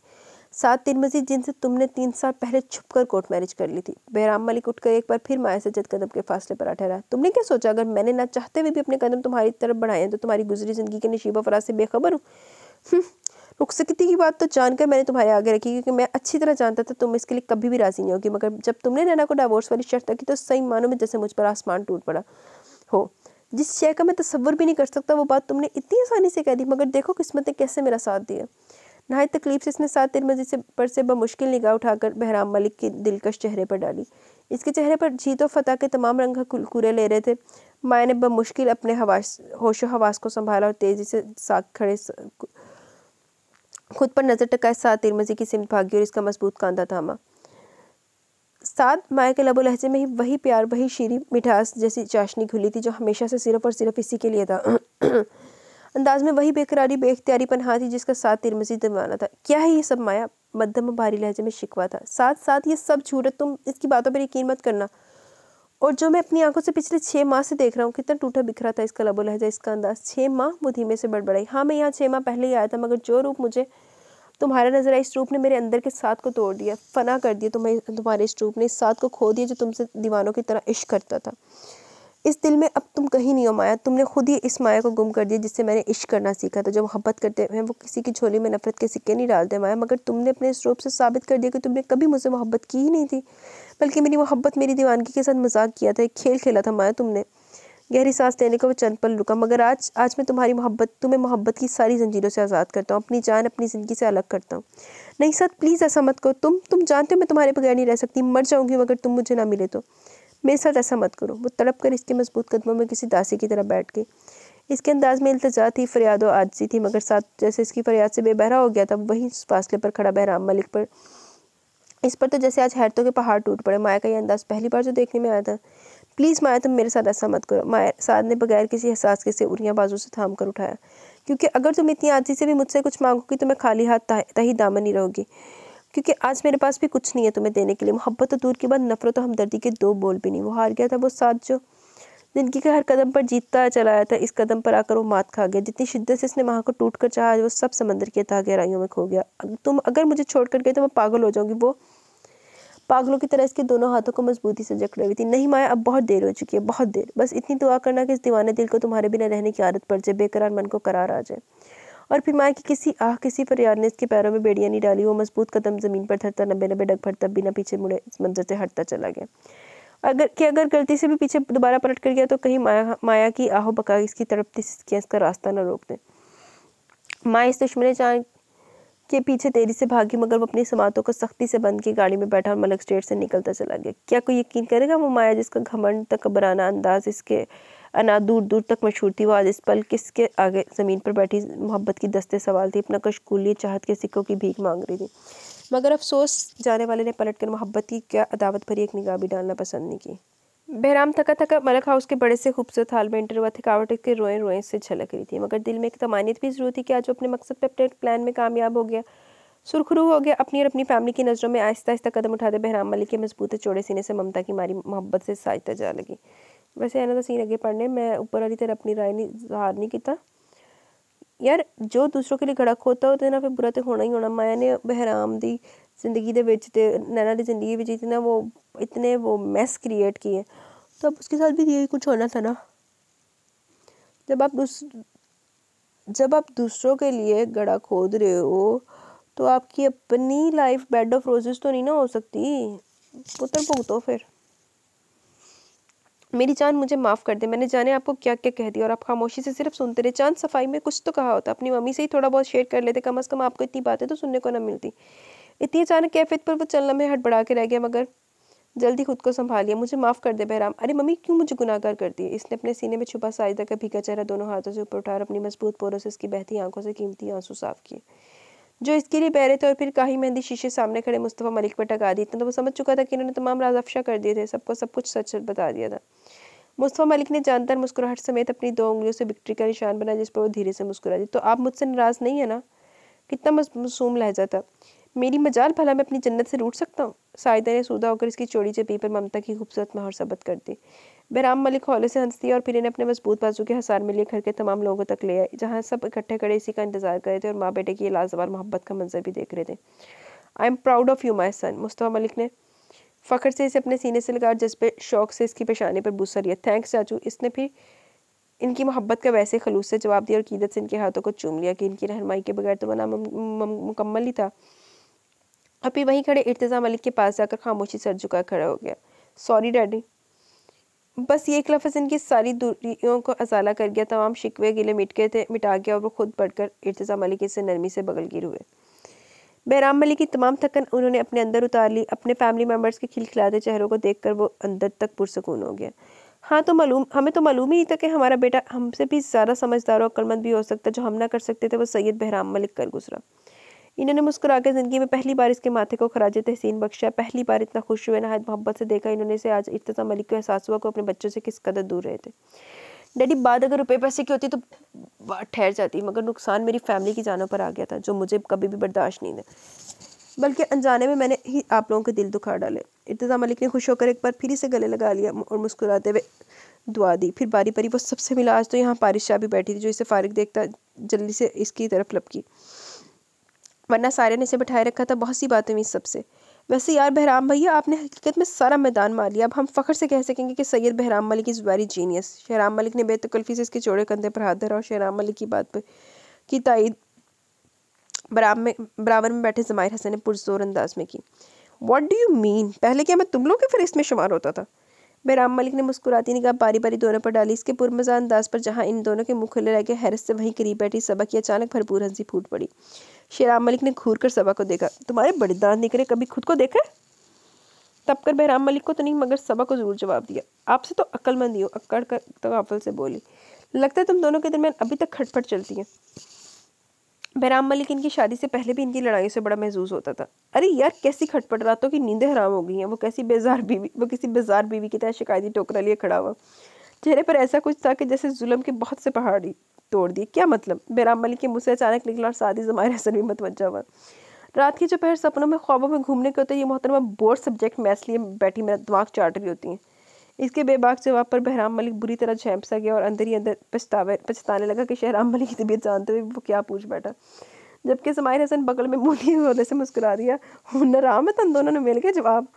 सात तीन मजीद जिनसे तुमने तीन साल पहले छुपकर कोर्ट मैरिज कर ली थी बहराम मलिक उठकर एक बार फिर माया सज्जद कदम के फासले पर ठहरा तुमने क्या सोचा अगर मैंने ना चाहते हुए भी अपने कदम तुम्हारी तरफ बढ़ाए तो तुम्हारी गुजरी जिंदगी के नशीब फराज से बेखबर हूँ हम्म, रुक सकती की बात तो जानकर मैंने तुम्हारे आगे रखी क्योंकि मैं अच्छी तरह जानता था तुम इसके लिए कभी भी राज़ी नहीं होगी मगर जब तुमने नैना को डावोर्स वाली शर्त रखी तो सही मानों में जैसे मुझ पर आसमान टूट पड़ा हो जिस शय का मैं तस्वर भी नहीं कर सकता वो बात तुमने इतनी आसानी से कह दी मगर देखो किस्मत ने कैसे मेरा साथ दिया नहाय तकलीफ से इसने सात तिर मस्जिद से पर से बमुश्किल निगाह उठाकर बहराम मलिक के दिलकश चेहरे पर डाली इसके चेहरे पर जीत और फतह के तमाम रंग कुलकूरे ले रहे थे माया ने बमुश्किल अपने हवास होश व हवास को संभाला और तेजी से साग खड़े खुद पर नजर टकाए सात तिर मस्जिद की सिमत भागी और इसका मजबूत कांधा थामा साथ माया के लबो लहजे में ही वही प्यार वही शीरी मिठास जैसी चाशनी खुली थी जो हमेशा से सिर्फ और सिर्फ इसी के लिए था अंदाज में वही बेकरारी बेख्तियारीपन थी जिसका साथ तिरमजी दिलवाना था क्या है ये सब माया मध्यम भारी लहजे में शिकवा था साथ साथ ये सब झूठ तुम इसकी बातों पर यकीन मत करना और जो मैं अपनी आंखों से पिछले छः माह से देख रहा हूँ कितना टूटा बिखरा था इसका लबो लहजा इसका अंदाज छः माह वो धीमे से बड़बड़ाई हाँ मैं यहाँ छः माह पहले ही आया था मगर जो रूप मुझे तुम्हारा नजर आया इस रूप ने मेरे अंदर के साथ को तोड़ दिया फना कर दिया तुम्हें तुम्हारे इस रूप ने इस साथ को खो दिया जो तुमसे दीवानों की तरह इश्क करता था इस दिल में अब तुम कहीं नहीं हो माया तुमने खुद ही इस माया को गुम कर दिया जिससे मैंने इश्क करना सीखा था जो मोहब्बत करते हैं वो किसी की झोली में नफरत के सिक्के नहीं डालते माया मगर तुमने अपने इस रूप से साबित कर दिया कि तुमने कभी मुझसे मोहब्बत की ही नहीं थी बल्कि मेरी मोहब्बत मेरी दीवानगी के साथ मजाक किया था खेल खेला था माया तुमने गहरी सांस लेने का वो चंद पल रुका मगर आज आज मैं तुम्हारी मोहब्बत तुम्हें मोहब्बत की सारी जंजीरों से आज़ाद करता हूँ अपनी जान अपनी ज़िंदगी से अलग करता हूँ नहीं सर प्लीज़ ऐसा मत करो तुम तुम जानते हो मैं तुम्हारे बगैर नहीं रह सकती मर जाऊँगी मगर तुम मुझे ना मिले तो मेरे साथ ऐसा मत करो वो तड़प कर इसके मजबूत कदमों में किसी दासी की तरह बैठ गई इसके अंदाज में इल्तजा थी फरियाद और आजजी थी मगर साथ जैसे इसकी फरियाद से बेबहरा हो गया था वहीं उस फासले पर खड़ा बहराम मलिक पर इस पर तो जैसे आज हैरतों के पहाड़ टूट पड़े माया का यह अंदाज पहली बार जो देखने में आया था प्लीज़ माया तुम मेरे साथ ऐसा मत करो माया साध ने बगैर किसी एहसास के से उड़िया बाजू से थाम कर उठाया क्योंकि अगर तुम इतनी आजी से भी मुझसे कुछ मांगोगी तो मैं खाली हाथ ही दामन ही रहोगी क्योंकि आज मेरे पास भी कुछ नहीं है तुम्हें देने के लिए मोहब्बत तो दूर की बात नफरत तो हमदर्दी के दो बोल भी नहीं वो हार गया था वो साथ जो जिंदगी के हर कदम पर जीतता चला आया था इस कदम पर आकर वो मात खा गया जितनी शिद्दत से इसने वहाँ को टूट कर चाहा वो सब समंदर के था गहराइयों में खो गया तुम अगर मुझे छोड़ कर गए तो मैं पागल हो जाऊंगी वो पागलों की तरह इसके दोनों हाथों को मजबूती से जकड़े हुई थी नहीं माया अब बहुत देर हो चुकी है बहुत देर बस इतनी दुआ करना कि इस दीवाने दिल को तुम्हारे बिना रहने की आदत पड़ जाए बेकरार मन को करार आ जाए और फिर माँ की किसी आह किसी पर यार ने इसके पैरों में बेड़ियाँ नहीं डाली वो मजबूत कदम ज़मीन पर धरता नब्बे नब्बे डग भरता बिना पीछे मुड़े इस मंजर से हटता चला गया अगर कि अगर गलती से भी पीछे दोबारा पलट कर गया तो कहीं माया माया की आहो बका इसकी तरफ सिसकियाँ इसका रास्ता ना रोक दें माँ इस दुश्मन चाँद के पीछे तेजी से भागी मगर वो अपनी समातों को सख्ती से बंद की गाड़ी में बैठा और मलक स्टेट से निकलता चला गया क्या कोई यकीन करेगा वो माया जिसका घमंड तक घबराना अंदाज इसके अना दूर दूर तक मशहूर थी वो आज इस पल किसके आगे ज़मीन पर बैठी मोहब्बत की दस्ते सवाल थी अपना कशकूली चाहत के सिक्कों की भीख मांग रही थी मगर अफसोस जाने वाले ने पलट कर मोहब्बत की क्या अदावत भरी एक निगाह भी डालना पसंद नहीं की बहराम थका थका मलक हाउस के बड़े से खूबसूरत हाल में इंटर हुआ थकावट के रोए रोए से झलक रही थी मगर दिल में एक तमानियत भी जरूर थी कि आज वो अपने मकसद पर अपने प्लान में कामयाब हो गया सुरखरू हो गया अपनी और अपनी फैमिली की नज़रों में आहिस्ता आहिस्ता कदम उठाते बहराम मलिक के मजबूत चौड़े सीने से ममता की मारी मोहब्बत से साजता जा लगी वैसे है ना सीन अगे पढ़ने मैं ऊपर वाली तरह अपनी राय नहीं जहार नहीं किया यार जो दूसरों के लिए गड़ा खोता ओह्दे नै फिर बुरा तो होना ही होना माया ने बहराम की जिंदगी नैना की जिंदगी बच्चे इतना वो इतने वो मैस क्रिएट किए तो अब उसके साथ भी यही कुछ होना था ना जब आप दूस जब आप दूसरों के लिए गड़ा खोद रहे हो तो आपकी अपनी लाइफ बेड ऑफ रोजेस तो नहीं ना हो सकती पुत्र तो भुगतो फिर मेरी जान मुझे माफ़ कर दे मैंने जाने आपको क्या क्या कह दिया और आप खामोशी से सिर्फ सुनते रहे चांद सफाई में कुछ तो कहा होता अपनी मम्मी से ही थोड़ा बहुत शेयर कर लेते कम अज़ कम आपको इतनी बातें तो सुनने को ना मिलती इतनी अचानक कैफियत पर वो चलना में हटबड़ा के रह गया मगर जल्दी खुद को संभालिए मुझे माफ़ कर दे बहराम अरे मम्मी क्यों मुझे गुनाकार कर दिए इसने अपने सीने में छुपा साइदा का भीगा चेहरा दोनों हाथों से ऊपर उठा और अपनी मजबूत पोरों से इसकी बहती आंखों से कीमती आंसू साफ किए जो इसके लिए बह रहे थे और फिर काही मेहंदी शीशे सामने खड़े मुस्तफ़ा मलिक पर टका दी थी तो वो समझ चुका था कि इन्होंने तमाम राज अफशा कर दिए थे सबको सब कुछ सच बता दिया था मुस्तफ़ा मलिक ने जानतर मुस्कुराहट समेत अपनी दो उंगलियों से विक्ट्री का निशान बनाया जिस पर वो धीरे से मुस्कुरा दी तो आप मुझसे नाराज़ नहीं है ना कितना मसूम लहजा था मेरी मजाल भला मैं अपनी जन्नत से रूट सकता हूँ सायदा ने सूदा होकर इसकी चोड़ी चपी पर ममता की खूबसूरत महर सबत कर दी बहराम मलिक हौले से हंस और फिर इन्हें अपने मजबूत बाजू के हसार में लिए घर के तमाम लोगों तक ले आए जहाँ सब इकट्ठे खड़े इसी का इंतजार कर रहे थे और माँ बेटे की लाजवार मोहब्बत का मंजर भी देख रहे थे I am proud of you my son Mustafa Malik ने फ़खर से इसे अपने सीने से लगा और जज्बे शौक से इसकी पेशानी पर बूसा लिया थैंक्स चाचू इसने फिर इनकी मोहब्बत का वैसे खलूस से जवाब दिया और कीदत से इनके हाथों को चूम लिया कि इनकी रहनमाई के बगैर तो बना मुकम्मल ही था अभी वहीं खड़े इर्तज़ा मलिक के पास जाकर खामोशी सर झुका खड़ा हो गया सॉरी डैडी बस ये एक लफ्ज़ इनकी सारी दूरियों को अजाला कर गया तमाम शिकवे गिले मिट गए थे मिटा गया और वो खुद बढ़कर इर्तज़ा मलिक से नरमी से बगल गिर हुए बहराम मलिक की तमाम थकन उन्होंने अपने अंदर उतार ली अपने फैमिली मेम्बर्स के खिलखिलाते चेहरों को कर वो अंदर तक पुरसकून हो गया हाँ तो मालूम हमें तो मालूम ही नहीं था कि हमारा बेटा हमसे भी ज़्यादा समझदार और अक्लमंद भी हो सकता जो हम ना कर सकते थे वो सैयद बहराम मलिक कर गुजरा इन्होंने मुस्कुरा के ज़िंदगी में पहली बार इसके माथे को खराज तहसीन बख्शा पहली बार इतना खुश हुए नहायत मोहब्बत से देखा इन्होंने से आज इर्तज़ा मलिक को एहसास हुआ को अपने बच्चों से किस कदर दूर रहे थे डैडी बाद अगर रुपये पैसे की होती तो बात ठहर जाती मगर नुकसान मेरी फैमिली की जानों पर आ गया था जो मुझे कभी भी बर्दाश्त नहीं था बल्कि अनजाने में मैंने ही आप लोगों के दिल दुखा डाले इर्तज़ा मलिक ने खुश होकर एक बार फिर से गले लगा लिया और मुस्कुराते हुए दुआ दी फिर बारी बारी वो सबसे मिला आज तो यहाँ पारिश शाह भी बैठी थी जो इसे फारिग देखता जल्दी से इसकी तरफ लपकी वरना सारे ने इसे बिठाए रखा था बहुत सी बातें हुई सबसे वैसे यार बहराम भैया आपने हकीकत में सारा मैदान मार लिया अब हम फ़ख्र से कह सकेंगे कि Syed Bahram Malik is very genius Shahram Malik ने बेतकल्फी से इसके चौड़े कंधे पर हाथ धरा और शहराम मलिक की बात पर की तइद बराबर में बराबर में बैठे जमायर हसन ने पुरजोर अंदाज में की वॉट डू यू मीन पहले क्या मैं तुम लोग के फहरिस्त में शुमार होता था बहराम मलिक ने मुस्कुराती निगाह बारी बारी दोनों पर डाली इसके पुरमजा अंदाज पर जहाँ इन दोनों के मुँह खुले रह के हैरत से वहीं करीब बैठी सबक की अचानक भरपूर हंसी फूट पड़ी शेराम मलिक ने घूर कर सबा को देखा तुम्हारे बड़े दांत निकले कभी खुद को देखा तब कर बहराम मलिक को तो नहीं मगर सबा को जरूर जवाब दिया आपसे तो अक्लमंदी हो अक्कड़ कर तगाफल तो से बोली लगता है तुम दोनों के दरमियान अभी तक खटपट चलती है बहराम मलिक इनकी शादी से पहले भी इनकी लड़ाई से बड़ा महसूस होता था अरे यार कैसी खटपट रातों की नींदें हराम हो गई हैं वो कैसी बेजार बीवी वो किसी बेजार बीवी की तरह शिकायती टोकरा लिए खड़ा हुआ चेहरे पर ऐसा कुछ था कि जैसे जुल्म के बहुत से पहाड़ी तोड़ दिए क्या मतलब बेराम मलिक के मुँह से अचानक निकला और साथ ही जमायर हसन भी मतवजा हुआ रात की पहर सपनों में ख्वाबों में घूमने के होते ये मोहतरमा बोर्ड सब्जेक्ट मैथ्स इसलिए बैठी मेरा दिमाग चाट रही होती हैं इसके बेबाक जवाब पर बहराम मलिक बुरी तरह झेंप सा गया और अंदर ही अंदर पछतावे पछताने लगा कि शहराम मलिक की तबीयत जानते हुए वो क्या पूछ बैठा जबकि समायर हसन बगल में मुंह होने से मुस्कुरा दिया हुनर आम है तो दोनों ने मिल के जवाब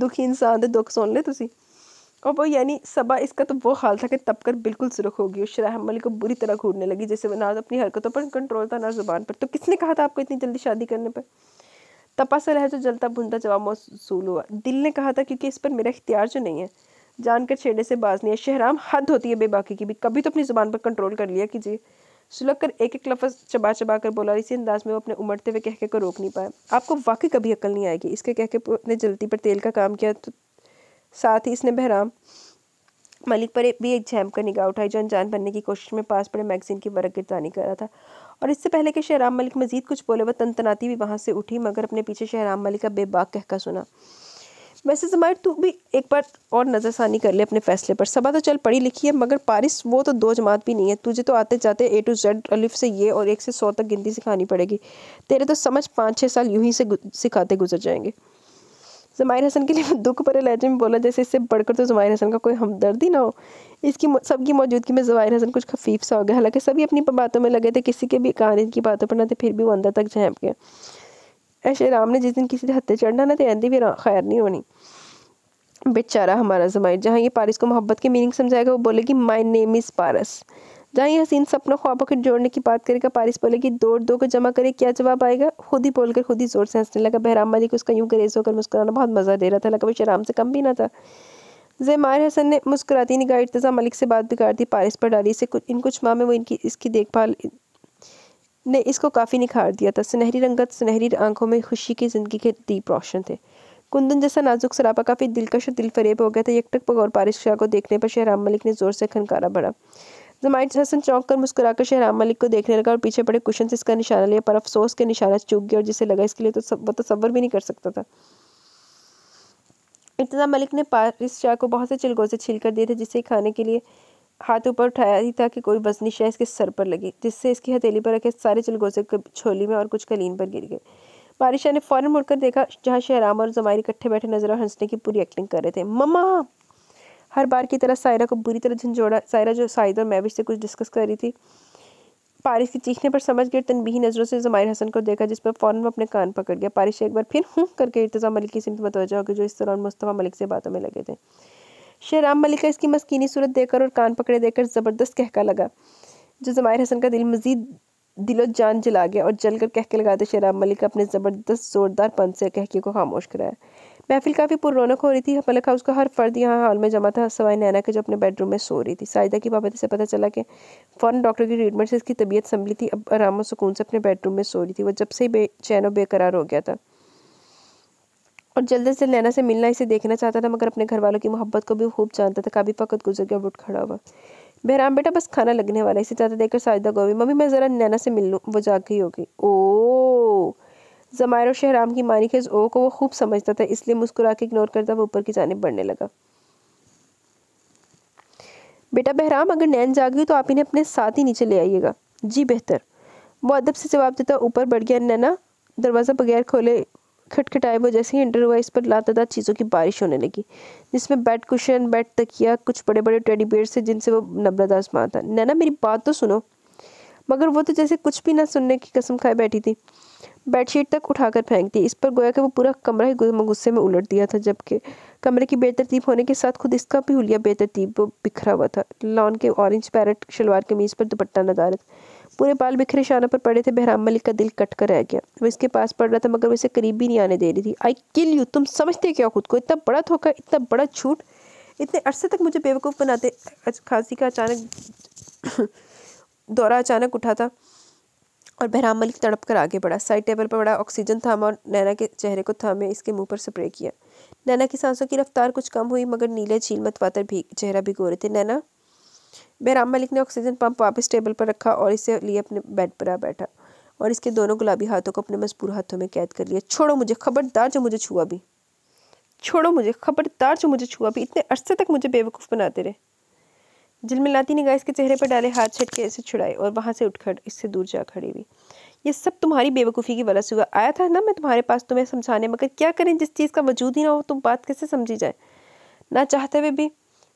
दुखी इंसान दे दुख सुन ले तुसी और वो यानी सबा इसका तो वो हाल था कि तपकर बिल्कुल सुरख होगी और शराह मलिक को बुरी तरह घूरने लगी जैसे ना तो अपनी हरकतों पर कंट्रोल था ना जुबान पर तो किसने कहा था आपको इतनी जल्दी शादी करने पर तपा से जो तो जलता भुनता जवाब मौसूल हुआ दिल ने कहा था क्योंकि इस पर मेरा इख्तियार जो नहीं है जानकर छेड़े से बाज नहीं है शहराम हद होती है बेबाकी की भी कभी तो अपनी जुबान पर कंट्रोल कर लिया कीजिए सुलग कर एक एक लफ्ज़ चबा चबा कर बोला इसी अंदाज में वो अपने उमड़ते हुए कहके को रोक नहीं पाया आपको वाकई कभी अकल नहीं आएगी इसके कहके ने जल्दी पर तेल का काम किया तो साथ ही इसने बहराम मलिक पर भी एक जैम का निगाह उठाई जो अनजान बनने की कोशिश में पास पड़े मैगजीन की वर्क गिरदानी कर रहा था और इससे पहले कि शहराम मलिक मजीद कुछ बोले वह तनतनाती भी वहाँ से उठी मगर अपने पीछे शहराम मलिक का बेबाक कहका सुना वैसे जमायर तू भी एक बार और नज़रसानी कर ले अपने फैसले पर सभा तो चल पढ़ी लिखी है मगर पारिस वो तो दो जमात भी नहीं है तुझे तो आते जाते ए टू जेड अलिफ से ये और एक से सौ तक गिनती सिखानी पड़ेगी तेरे तो समझ पाँच छः साल यूं ही से सिखाते गुजर जाएंगे जमायर हसन के लिए दुख भरे लहजे में बोला जैसे इससे बढ़कर तो जमायर हसन का कोई हमदर्दी ना हो इसकी सबकी मौजूदगी में जुमायर हसन कुछ खफीफ सा हो गया हालांकि सभी अपनी बातों में लगे थे किसी के भी कहानी की बातों पर ना थे फिर भी वो अंदर तक झेंप गए ऐश राम ने जिस दिन किसी हत्ते चढ़ना ना तो आंधी भी खैर नहीं होनी बेचारा हमारा जमायर जहाँ ये पारस को मोहब्बत की मीनिंग समझाएगा वो बोलेगी माई नेम इज़ पारस जहाँ यह सीन सपनों ख्वाबों के जोड़ने की बात करेगा पारिस बोलेगी दो दो को जमा करे क्या जवाब आएगा खुद ही बोलकर खुद ही जोर से हंसने लगा बहराम मलिक उसका यूं गरेज होकर मुस्कुराना बहुत मज़ा दे रहा था लगा वो शराम से कम भी ना था जयमार हसन ने मुस्कुराती निगाह इर्तज़ा मलिक से बात बिगाड़ दी पारिस पर डाली से कुछ इन कुछ माह में वो इनकी इसकी देखभाल ने इसको काफ़ी निखार दिया था सुनहरी रंगत सुनहरी आंखों में खुशी की ज़िंदगी के दीप रोशन थे कुंदन जैसा नाजुक सरापा काफ़ी दिलकश और दिल फरेब हो गया था यकटक पगौर पारिश शाह को देखने पर शहराम मलिक ने ज़ोर से खनकारा भरा जुमाइट हसन चौंक कर मुस्कुराकर शहराम मलिक को देखने लगा और पीछे पड़े कुशन से इसका निशाना लिया पर अफसोस के निशाना चूक गया और जिसे लगा इसके लिए तो सब तो सब्र भी नहीं कर सकता था इर्तजा मलिक ने पारिस शाह को बहुत से चिलगोजे छील कर दिए थे जिसे खाने के लिए हाथ ऊपर उठाया ही था कि कोई बजनी शाह इसके सर पर लगी जिससे इसकी हथेली पर रखे सारे चिलगोजे छोली में और कुछ कलीन पर गिर गए बारिशाह ने फौरन मुड़कर देखा जहाँ शहराम और जुमाइर इकट्ठे बैठे नजर और हंसने की पूरी एक्टिंग कर रहे थे ममा हर बार की तरह सायरा को बुरी तरह झंझोड़ा सायरा जो और मैविश से कुछ डिस्कस कर रही थी पारिश की चीखने पर समझ गए तनबीही नज़रों से जमायर हसन को देखा जिस पर फ़ौरन वो अपने कान पकड़ गया पारिश एक बार फिर हूँ करके इर्तज़ा मलिक की सिमत हो होगी जो इस दौरान मुस्तफ़ा मलिक से बातों में लगे थे शेराम मलिक का इसकी मस्कीनी सूरत देखकर और कान पकड़े देखकर ज़बरदस्त कहका लगा जो जमायर हसन का दिल मजीद दिलो जान जला गया और जलकर कहके लगाते शेराम मलिक अपने ज़बरदस्त ज़ोरदार पन से कहके को खामोश कराया महफिल काफ़ी पुरौनक हो रही थी मलक हाउस का हर फर्द यहाँ हॉल में जमा था सवाई नैना के जो अपने बेडरूम में सो रही थी साजिदा की बाबत से पता चला कि फ़ौरन डॉक्टर की ट्रीटमेंट से इसकी तबीयत संभली थी अब आराम और सुकून से अपने बेडरूम में सो रही थी वो जब से ही बेचैन और बेकरार हो गया था और जल्द से नैना से मिलना इसे देखना चाहता था मगर अपने घर वालों की मोहब्बत को भी खूब जानता था काफ़ी फकत गुजर गया उठ खड़ा हुआ बहराम बेटा बस खाना लगने वाला इसे चाहता देखकर साजिदा गोवी मम्मी मैं ज़रा नैना से मिल लूँ वो जाग गई होगी ओ जमायर और शहराम की मानी खेज ओ को वो खूब समझता था इसलिए मुस्कुरा के इग्नोर करता वो ऊपर की जानब बढ़ने लगा बेटा बहराम अगर नैन जागी तो आप इन्हें अपने साथ ही नीचे ले आइएगा जी बेहतर वो अदब से जवाब देता ऊपर बढ़ गया नैना दरवाज़ा बगैर खोले खटखटाए वो जैसे ही इंटर हुआ इस पर लातादार चीज़ों की बारिश होने लगी जिसमें बेड कुशन बेड तकिया कुछ बड़े बड़े टेडी बेयर से जिनसे वो नबरदाज आसमान था नैना मेरी बात तो सुनो मगर वो तो जैसे कुछ भी ना सुनने की कसम खाए बैठी थी बेडशीट तक उठाकर फेंक दी इस पर गोया कि वो पूरा कमरा ही गुस्से में उलट दिया था जबकि कमरे की बेतरतीब होने के साथ खुद इसका भी हुलिया बेतरतीब बिखरा हुआ था लॉन के ऑरेंज पैरट शलवार कमीज पर दुपट्टा नजार पूरे बाल बिखरे शाना पर पड़े थे बहराम मलिक का दिल कट कर रह गया वो इसके पास पड़ रहा था मगर उसे करीब भी नहीं आने दे रही थी आई किल यू तुम समझते क्या खुद को इतना बड़ा धोखा इतना बड़ा छूट इतने अरसे तक मुझे बेवकूफ़ बनाते खांसी का अचानक दौरा अचानक उठा था और बहराम मलिक तड़प कर आगे बढ़ा साइड टेबल पर बड़ा ऑक्सीजन था और नैना के चेहरे को थामे इसके मुंह पर स्प्रे किया नैना की सांसों की रफ्तार कुछ कम हुई मगर नीले झील पातर भी चेहरा भिगो रहे थे नैना बहराम मलिक ने ऑक्सीजन पंप वापस टेबल पर रखा और इसे लिए अपने बेड पर आ बैठा और इसके दोनों गुलाबी हाथों को अपने मजबूर हाथों में कैद कर लिया छोड़ो मुझे खबरदार जो मुझे छुआ भी छोड़ो मुझे खबरदार जो मुझे छुआ भी इतने अरसे तक मुझे बेवकूफ़ बनाते रहे झिलमिलाती निगाह इसके चेहरे पर डाले हाथ छटके इसे छुड़ाए और वहाँ से उठ खड़ इससे दूर जा खड़ी हुई ये सब तुम्हारी बेवकूफ़ी की वजह से हुआ आया था ना मैं तुम्हारे पास तुम्हें समझाने मगर क्या करें जिस चीज़ का वजूद ही ना हो तुम बात कैसे समझी जाए ना चाहते हुए भी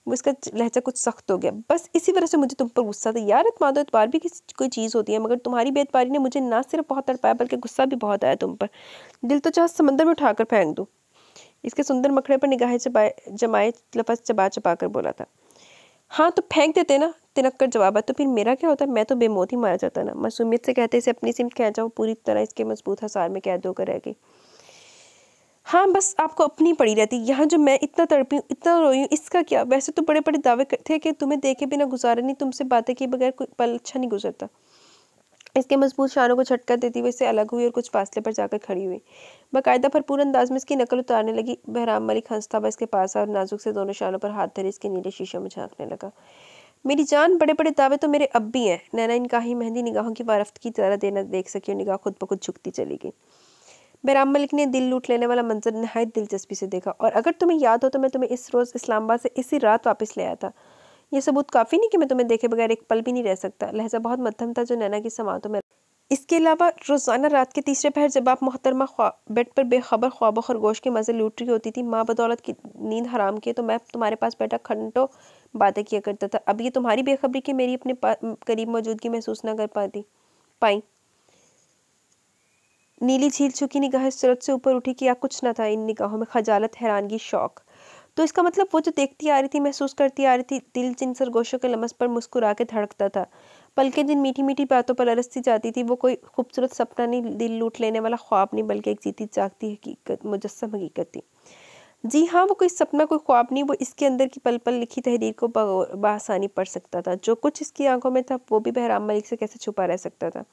वो इसका लहजा कुछ सख्त हो गया बस इसी वजह से मुझे तुम पर गुस्सा था यार इतमाद एतबार भी किसी कोई चीज़ होती है मगर तुम्हारी बेतबारी ने मुझे ना सिर्फ बहुत तड़पाया बल्कि गुस्सा भी बहुत आया तुम पर दिल तो चाह समंदर में उठाकर फेंक दूँ इसके सुंदर मखड़े पर निगाहें चबाए जमाए लफज चबा चबा कर बोला था हाँ तो फेंक देते ना तिनक्कर जवाब है तो फिर मेरा क्या होता मैं तो बेमौत ही मारा जाता ना मासूमियत से कहते इसे अपनी सिम कह वो पूरी तरह इसके मजबूत हसार में कैद होकर रह गई हाँ बस आपको अपनी पड़ी रहती यहाँ जो मैं इतना तड़पी हूँ इतना रोई हूँ इसका क्या वैसे तो बड़े बड़े दावे थे कि तुम्हें देखे बिना गुजारा नहीं तुमसे बातें किए बगैर कोई पल अच्छा नहीं गुजरता इसके मजबूत शानों को झटका देती हुई इससे अलग हुई और कुछ फासले पर जाकर खड़ी हुई बाकायदा भरपूर अंदाज में इसकी नकल उतारने लगी बहराम मलिक हंसताबा इसके पास आया और नाजुक से दोनों शानों पर हाथ धरे इसके नीले शीशे में झांकने लगा मेरी जान बड़े बड़े दावे तो मेरे अब भी हैं नैना इनका ही मेहंदी निगाहों की वारफ्त की तरह देना देख सकी और निगाह खुद ब खुद झुकती चली गई बहराम मलिक ने दिल लूट लेने वाला मंजर नहायत दिलचस्पी से देखा और अगर तुम्हें याद हो तो मैं तुम्हें इस रोज़ इस्लामाबाद से इसी रात वापस ले आया था यह सबूत काफ़ी नहीं कि मैं तुम्हें देखे बगैर एक पल भी नहीं रह सकता लहजा बहुत मध्यम था जो नैना की समातों में इसके अलावा रोज़ाना रात के तीसरे पहर जब आप मोहतरमा बेड पर बेखबर ख्वाब खरगोश के मज़े लूट रही होती थी माँ बदौलत की नींद हराम की तो मैं तुम्हारे पास बैठा घंटों बातें किया करता था अब ये तुम्हारी बेखबरी की मेरी अपने करीब मौजूदगी महसूस ना कर पाती पाई नीली झील चुकी निगाह सुरत सूरत से ऊपर उठी कि या कुछ ना था इन निगाहों में खजालत हैरानगी शौक तो इसका मतलब वो जो देखती आ रही थी महसूस करती आ रही थी दिल जिन सरगोशों के लमस पर मुस्कुरा के धड़कता था पलके जिन मीठी मीठी बातों पर अरसती जाती थी वो कोई खूबसूरत सपना नहीं दिल लूट लेने वाला ख्वाब नहीं बल्कि एक जीती जागती हकीकत मुजस्म हकीकत थी जी हाँ वो कोई सपना कोई ख्वाब नहीं वो इसके अंदर की पल पल लिखी तहरीर को बासानी पढ़ सकता था जो कुछ इसकी आंखों में था वो भी बहराम मलिक से कैसे छुपा रह सकता था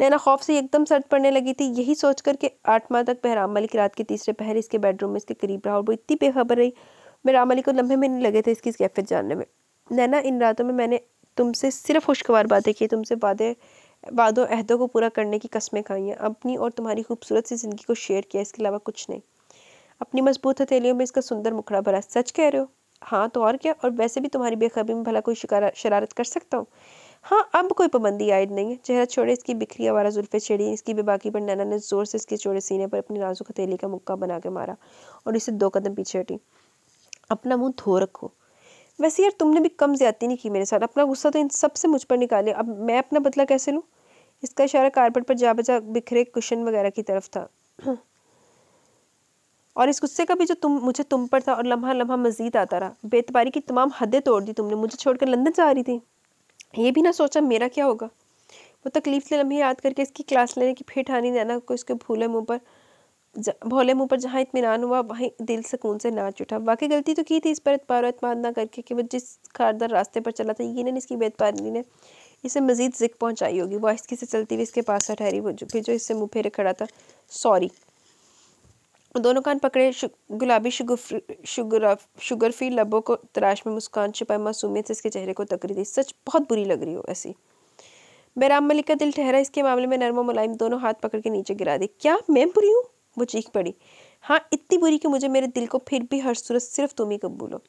नैना खौफ से एकदम सर्द पड़ने लगी थी यही सोचकर कि आठ माह तक बहराम मलिक रात के तीसरे पहर इसके बेडरूम में इसके करीब रहा और वो इतनी बेखबर रही मैं राम मलिक को लम्हे में नहीं लगे थे इसकी कैफियत जानने में नैना इन रातों में मैंने तुमसे सिर्फ खुशगवार बातें की तुमसे वादे वादों अहदों को पूरा करने की कस्में खाई हैं अपनी और तुम्हारी खूबसूरत सी ज़िंदगी को शेयर किया इसके अलावा कुछ नहीं अपनी मजबूत हथेलियों में इसका सुंदर मुखड़ा भरा सच कह रहे हो हाँ तो और क्या और वैसे भी तुम्हारी बेखबरी में भला कोई शरारत कर सकता हूँ हाँ अब कोई पाबंदी आयद नहीं है चेहरा छोड़े इसकी बिखरी आवारा जुल्फे छेड़ी इसकी बेबाकी पर नैना ने जोर से इसके चौड़े सीने पर अपनी राजू हथेली का मुक्का बना के मारा और इसे दो कदम पीछे हटी अपना मुंह धो रखो वैसे यार तुमने भी कम ज्यादा नहीं की मेरे साथ अपना गुस्सा तो इन सब से मुझ पर निकाले अब मैं अपना बदला कैसे लूँ इसका इशारा कारपेट पर जा बजा बिखरे कुशन वगैरह की तरफ था और इस गुस्से का भी जो तुम मुझे तुम पर था और लम्हा लम्हा मजीद आता रहा बेतबारी की तमाम हदें तोड़ दी तुमने मुझे छोड़कर लंदन जा रही थी ये भी ना सोचा मेरा क्या होगा वो तकलीफ से लम्हे याद करके इसकी क्लास लेने की फिर ठानी जाना कोई इसके भूले मुँह पर भोले मुँह पर जहाँ इतमान हुआ वहीं दिल सुकून से नाच उठा वाकई गलती तो की थी इस पर एतबार एतमान ना करके कि वो जिस कारदार रास्ते पर चला था यकीन इसकी बेतबारी ने इसे मजीद जिक पहुँचाई होगी वह इसकी से चलती हुई इसके पास ठहरी वो जो फिर जो इससे मुँह फेरे खड़ा था सॉरी दोनों कान पकड़े गुलाबी शुगर शुगर फी लबों को तराश में मुस्कान छिपाए मासूमियत से इसके चेहरे को तकरी दी सच बहुत बुरी लग रही हो ऐसी बैराम मलिक का दिल ठहरा इसके मामले में नरमा मुलायम दोनों हाथ पकड़ के नीचे गिरा दी क्या मैं बुरी हूँ वो चीख पड़ी हाँ इतनी बुरी कि मुझे मेरे दिल को फिर भी हर सूरत सिर्फ तुम ही कबूलो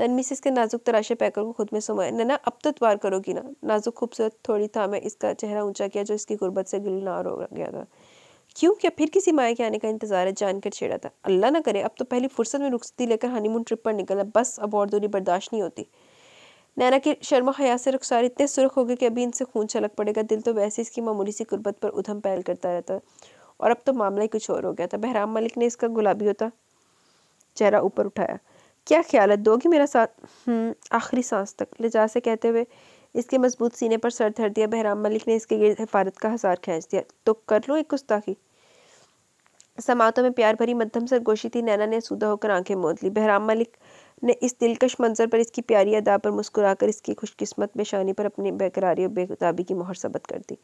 नन्मी से इसके नाजुक तराशे पैकर को खुद में समाया नना अब तो तवार करोगी ना नाजुक खूबसूरत थोड़ी था मैं इसका चेहरा ऊंचा किया जो इसकी गुर्बत से नार हो गया था क्यों क्या फिर किसी माया के आने का इंतजार है जानकर छेड़ा था अल्लाह ना करे अब तो पहली फुर्सत में रुखसती लेकर हनीमून ट्रिप पर निकला बस अब और दूरी बर्दाश्त नहीं होती नैना की शर्मा हया से रुखसार इतने सुरख हो गए कि अभी इनसे खून छलक पड़ेगा दिल तो वैसे इसकी मामूली सी कुर्बत पर उधम पहल करता रहता और अब तो मामला ही कुछ और हो गया था बहराम मलिक ने इसका गुलाबी होता चेहरा ऊपर उठाया क्या ख्याल है दोगी मेरा साथ हम्म, आखिरी सांस तक लिजा से कहते हुए इसके मजबूत सीने पर सर धर दिया बहराम मलिक ने इसके गिर हिफाजत का हज़ार खींच दिया तो कर लो एक गुस्ताखी समातों में प्यार भरी मध्यम सर गोशी थी नैना ने सूदा होकर आंखें मोद ली बहराम मलिक ने इस दिलकश मंजर पर इसकी प्यारी अदा पर मुस्कुराकर इसकी खुशकिस्मत बेशानी पर अपनी बेकरारी और बेताबी की मोहर सबत कर दी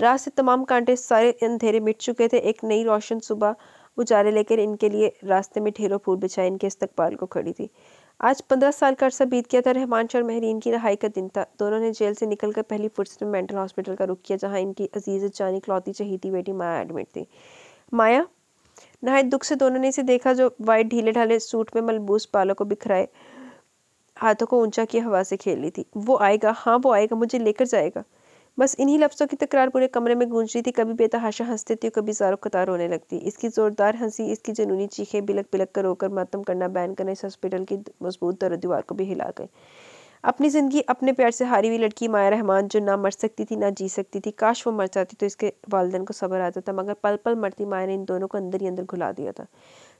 रात से तमाम कांटे सारे अंधेरे मिट चुके थे एक नई रोशन सुबह उजाले लेकर इनके लिए रास्ते में ढेरों फूल बिछाए इनके इस्तकबाल को खड़ी थी आज पंद्रह साल का अरसा बीत गया था रहमान और महरीन की रहाई का दिन था दोनों ने जेल से निकलकर पहली फुर्सत में मेंटल हॉस्पिटल का रुख किया जहां इनकी अजीज जानी क्लौती चहीती बेटी माया एडमिट थी माया नहाय दुख से दोनों ने इसे देखा जो वाइट ढीले ढाले सूट में मलबूस बालों को बिखराए हाथों को ऊंचा की हवा से खेल रही थी वो आएगा हाँ वो आएगा मुझे लेकर जाएगा बस इन्हीं लफ्ज़ों की तकरार पूरे कमरे में गूंज रही थी कभी बेतहाशा हंसती थी कभी सारो कतार होने लगती इसकी ज़ोरदार हंसी इसकी जनूनी चीखें बिलक बिलक कर रोकर मातम करना बैन करना इस हॉस्पिटल की मजबूत दर दीवार को भी हिला गई अपनी ज़िंदगी अपने प्यार से हारी हुई लड़की माया रहमान जो ना मर सकती थी ना जी सकती थी काश वो मर जाती तो इसके वालदेन को सबर आता था मगर पल पल मरती माया ने इन दोनों को अंदर ही अंदर घुला दिया था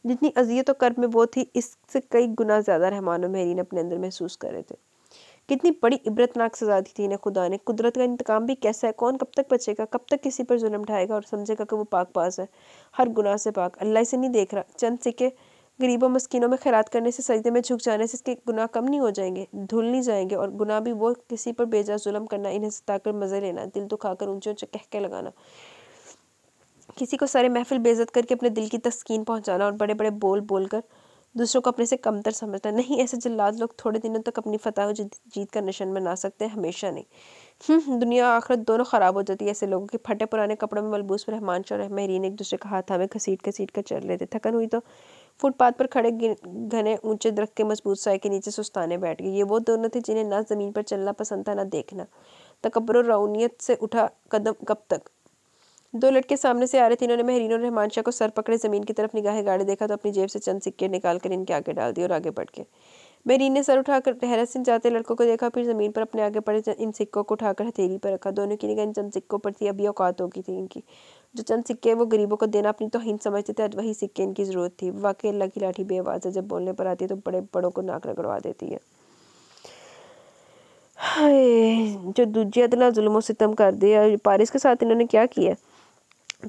जितनी अजियत और कर्म में वो थी इससे कई गुना ज़्यादा रहमान और महरीन अपने अंदर महसूस कर रहे थे कितनी बड़ी इबरतनाक सजा दी थी इन्हें खुदा ने कुदरत का इंतकाम भी कैसा है कौन कब तक बचेगा कब तक किसी पर जुलम ढाएगा और समझेगा कि वो पाक पास है हर गुनाह से पाक अल्लाह से नहीं देख रहा चंद सिक्के गरीबों मस्किनों में खैरात करने से सजदे में झुक जाने से इसके गुनाह कम नहीं हो जाएंगे धुल नहीं जाएंगे और गुनाह भी वो किसी पर बेजा जुलम करना इन्हें सताकर मज़े लेना दिल दुखाकर ऊंचे ऊंचे कहके लगाना किसी को सारे महफिल बेजत करके अपने दिल की तस्कीन पहुंचाना और बड़े बड़े बोल बोल कर दूसरों को अपने से कमतर समझना नहीं ऐसे जल्लाद लोग थोड़े दिनों तक अपनी फतह जीत कर निशान बना सकते हैं हमेशा नहीं हम्म, दुनिया आखिरत दोनों ख़राब हो जाती है ऐसे लोगों के फटे पुराने कपड़ों में मलबूस रहमान शाह रहमहरीन एक दूसरे का हाथ हमें घसीट घसीट कर चल रहे थे थकन हुई तो फुटपाथ पर खड़े घने ऊंचे दरख्त के मजबूत साय के नीचे सुस्ताने बैठ गए ये वो दोनों थे जिन्हें ना ज़मीन पर चलना पसंद था ना देखना तकबर और रौनीत से उठा कदम कब तक दो लड़के सामने से आ रहे थे इन्होंने महरीन और रहमान शाह को सर पकड़े ज़मीन की तरफ निगाहें गाड़े देखा तो अपनी जेब से चंद सिक्के निकाल कर इनके आगे डाल दिए और आगे बढ़ गए महरीन ने सर उठाकर सिंह जाते लड़कों को देखा फिर ज़मीन पर अपने आगे पड़े इन सिक्कों को उठाकर हथेली पर रखा दोनों की निगाह इन चंद सिक्कों पर थी अभी औकात होगी थी इनकी जो चंद सिक्के वो गरीबों को देना अपनी तोहिन समझते थे आज वही सिक्के इनकी ज़रूरत थी वाकई अल्लाह की लाठी बेआवाज़ है जब बोलने पर आती है तो बड़े बड़ों को नाक रगड़वा देती है जो दूजे अदना जुल्म सितम कर दिया पारिस के साथ इन्होंने क्या किया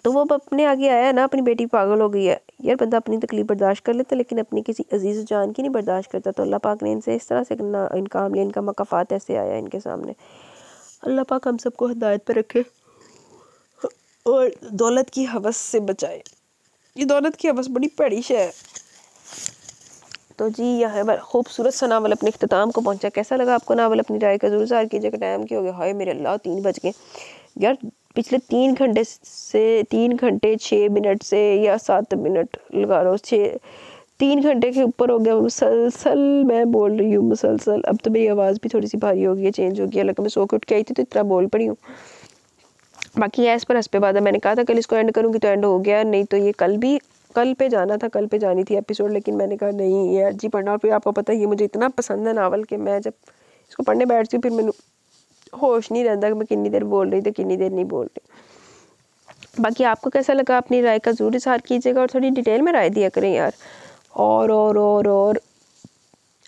तो वो अब अपने आगे आया ना अपनी बेटी पागल हो गई है यार बंदा अपनी तकलीफ बर्दाश्त कर लेता लेकिन अपनी किसी अजीज़ जान की नहीं बर्दाश्त करता तो अल्लाह पाक ने इनसे इस तरह से इनका आमले इनका मकाफात ऐसे आया इनके सामने अल्लाह पाक हम सबको हदायत पर रखे और दौलत की हवस से बचाए ये दौलत की हवस बड़ी बड़ी है तो जी यह पर खूबसूरत सा नावल अपने अख्ताम को पहुंचा कैसा लगा आपको नावल अपनी राय का जरूर ज़ाहिर कीजिएगा टाइम की हो गया हाय मेरे अल्लाह तीन बज गए यार पिछले तीन घंटे से तीन घंटे छः मिनट से या सात मिनट लगा रहा हूँ छः तीन घंटे के ऊपर हो गया मुसलसल मैं बोल रही हूँ मुसलसल अब तो मेरी आवाज़ भी थोड़ी सी भारी हो गई है चेंज हो गई हालांकि मैं सो के उठ के आई थी तो इतना बोल पड़ी हूँ बाकी एज़ पर हंसपे बाद मैंने कहा था कल इसको एंड करूँगी तो एंड हो गया नहीं तो ये कल भी कल पे जाना था कल पे जानी थी एपिसोड लेकिन मैंने कहा नहीं ये अर्जी पढ़ना और फिर आपको पता है ये मुझे इतना पसंद है नावल कि मैं जब इसको पढ़ने बैठती हूँ फिर मैंने होश नहीं रहता कि मैं कितनी देर बोल रही थी तो कितनी देर नहीं बोल रही बाकी आपको कैसा लगा अपनी राय का ज़रूर इजहार कीजिएगा और थोड़ी डिटेल में राय दिया करें यार और और और और और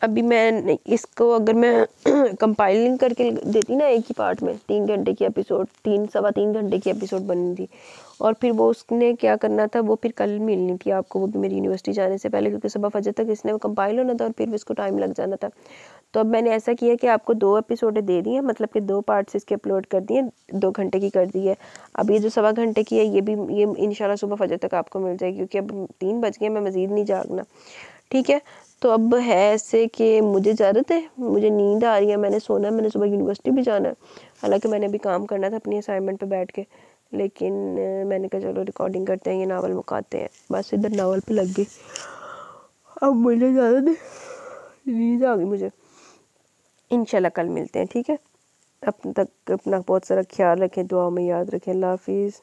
अभी मैं इसको अगर मैं कंपाइलिंग करके देती ना एक ही पार्ट में तीन घंटे की एपिसोड तीन सवा तीन घंटे की एपिसोड बनी थी और फिर वो उसने क्या करना था वो फिर कल मिलनी थी आपको वो भी मेरी यूनिवर्सिटी जाने से पहले क्योंकि सुबह फजर तक इसने वो कंपाइल होना था और फिर इसको टाइम लग जाना था तो अब मैंने ऐसा किया कि आपको दो एपिसोडें दे दी हैं मतलब कि दो पार्ट्स इसके अपलोड कर दिए दो घंटे की कर दी है अब ये जो सवा घंटे की है ये भी ये इन सुबह फजर तक आपको मिल जाएगी क्योंकि अब तीन बज गए मैं मज़ीद नहीं जागना ठीक है तो अब है ऐसे कि मुझे ज़रूरत है मुझे नींद आ रही है मैंने सोना है मैंने सुबह यूनिवर्सिटी भी जाना है हालांकि मैंने अभी काम करना था अपनी असाइनमेंट पर बैठ के लेकिन मैंने कहा चलो रिकॉर्डिंग करते हैं ये नावल मुकाते हैं बस इधर नावल पर लग गई अब मुझे ज़्यादा नींद आ गई मुझे इन कल मिलते हैं ठीक है अपने तक अपना बहुत सारा ख्याल रखें दुआ में याद रखें अल्लाह हाफिज़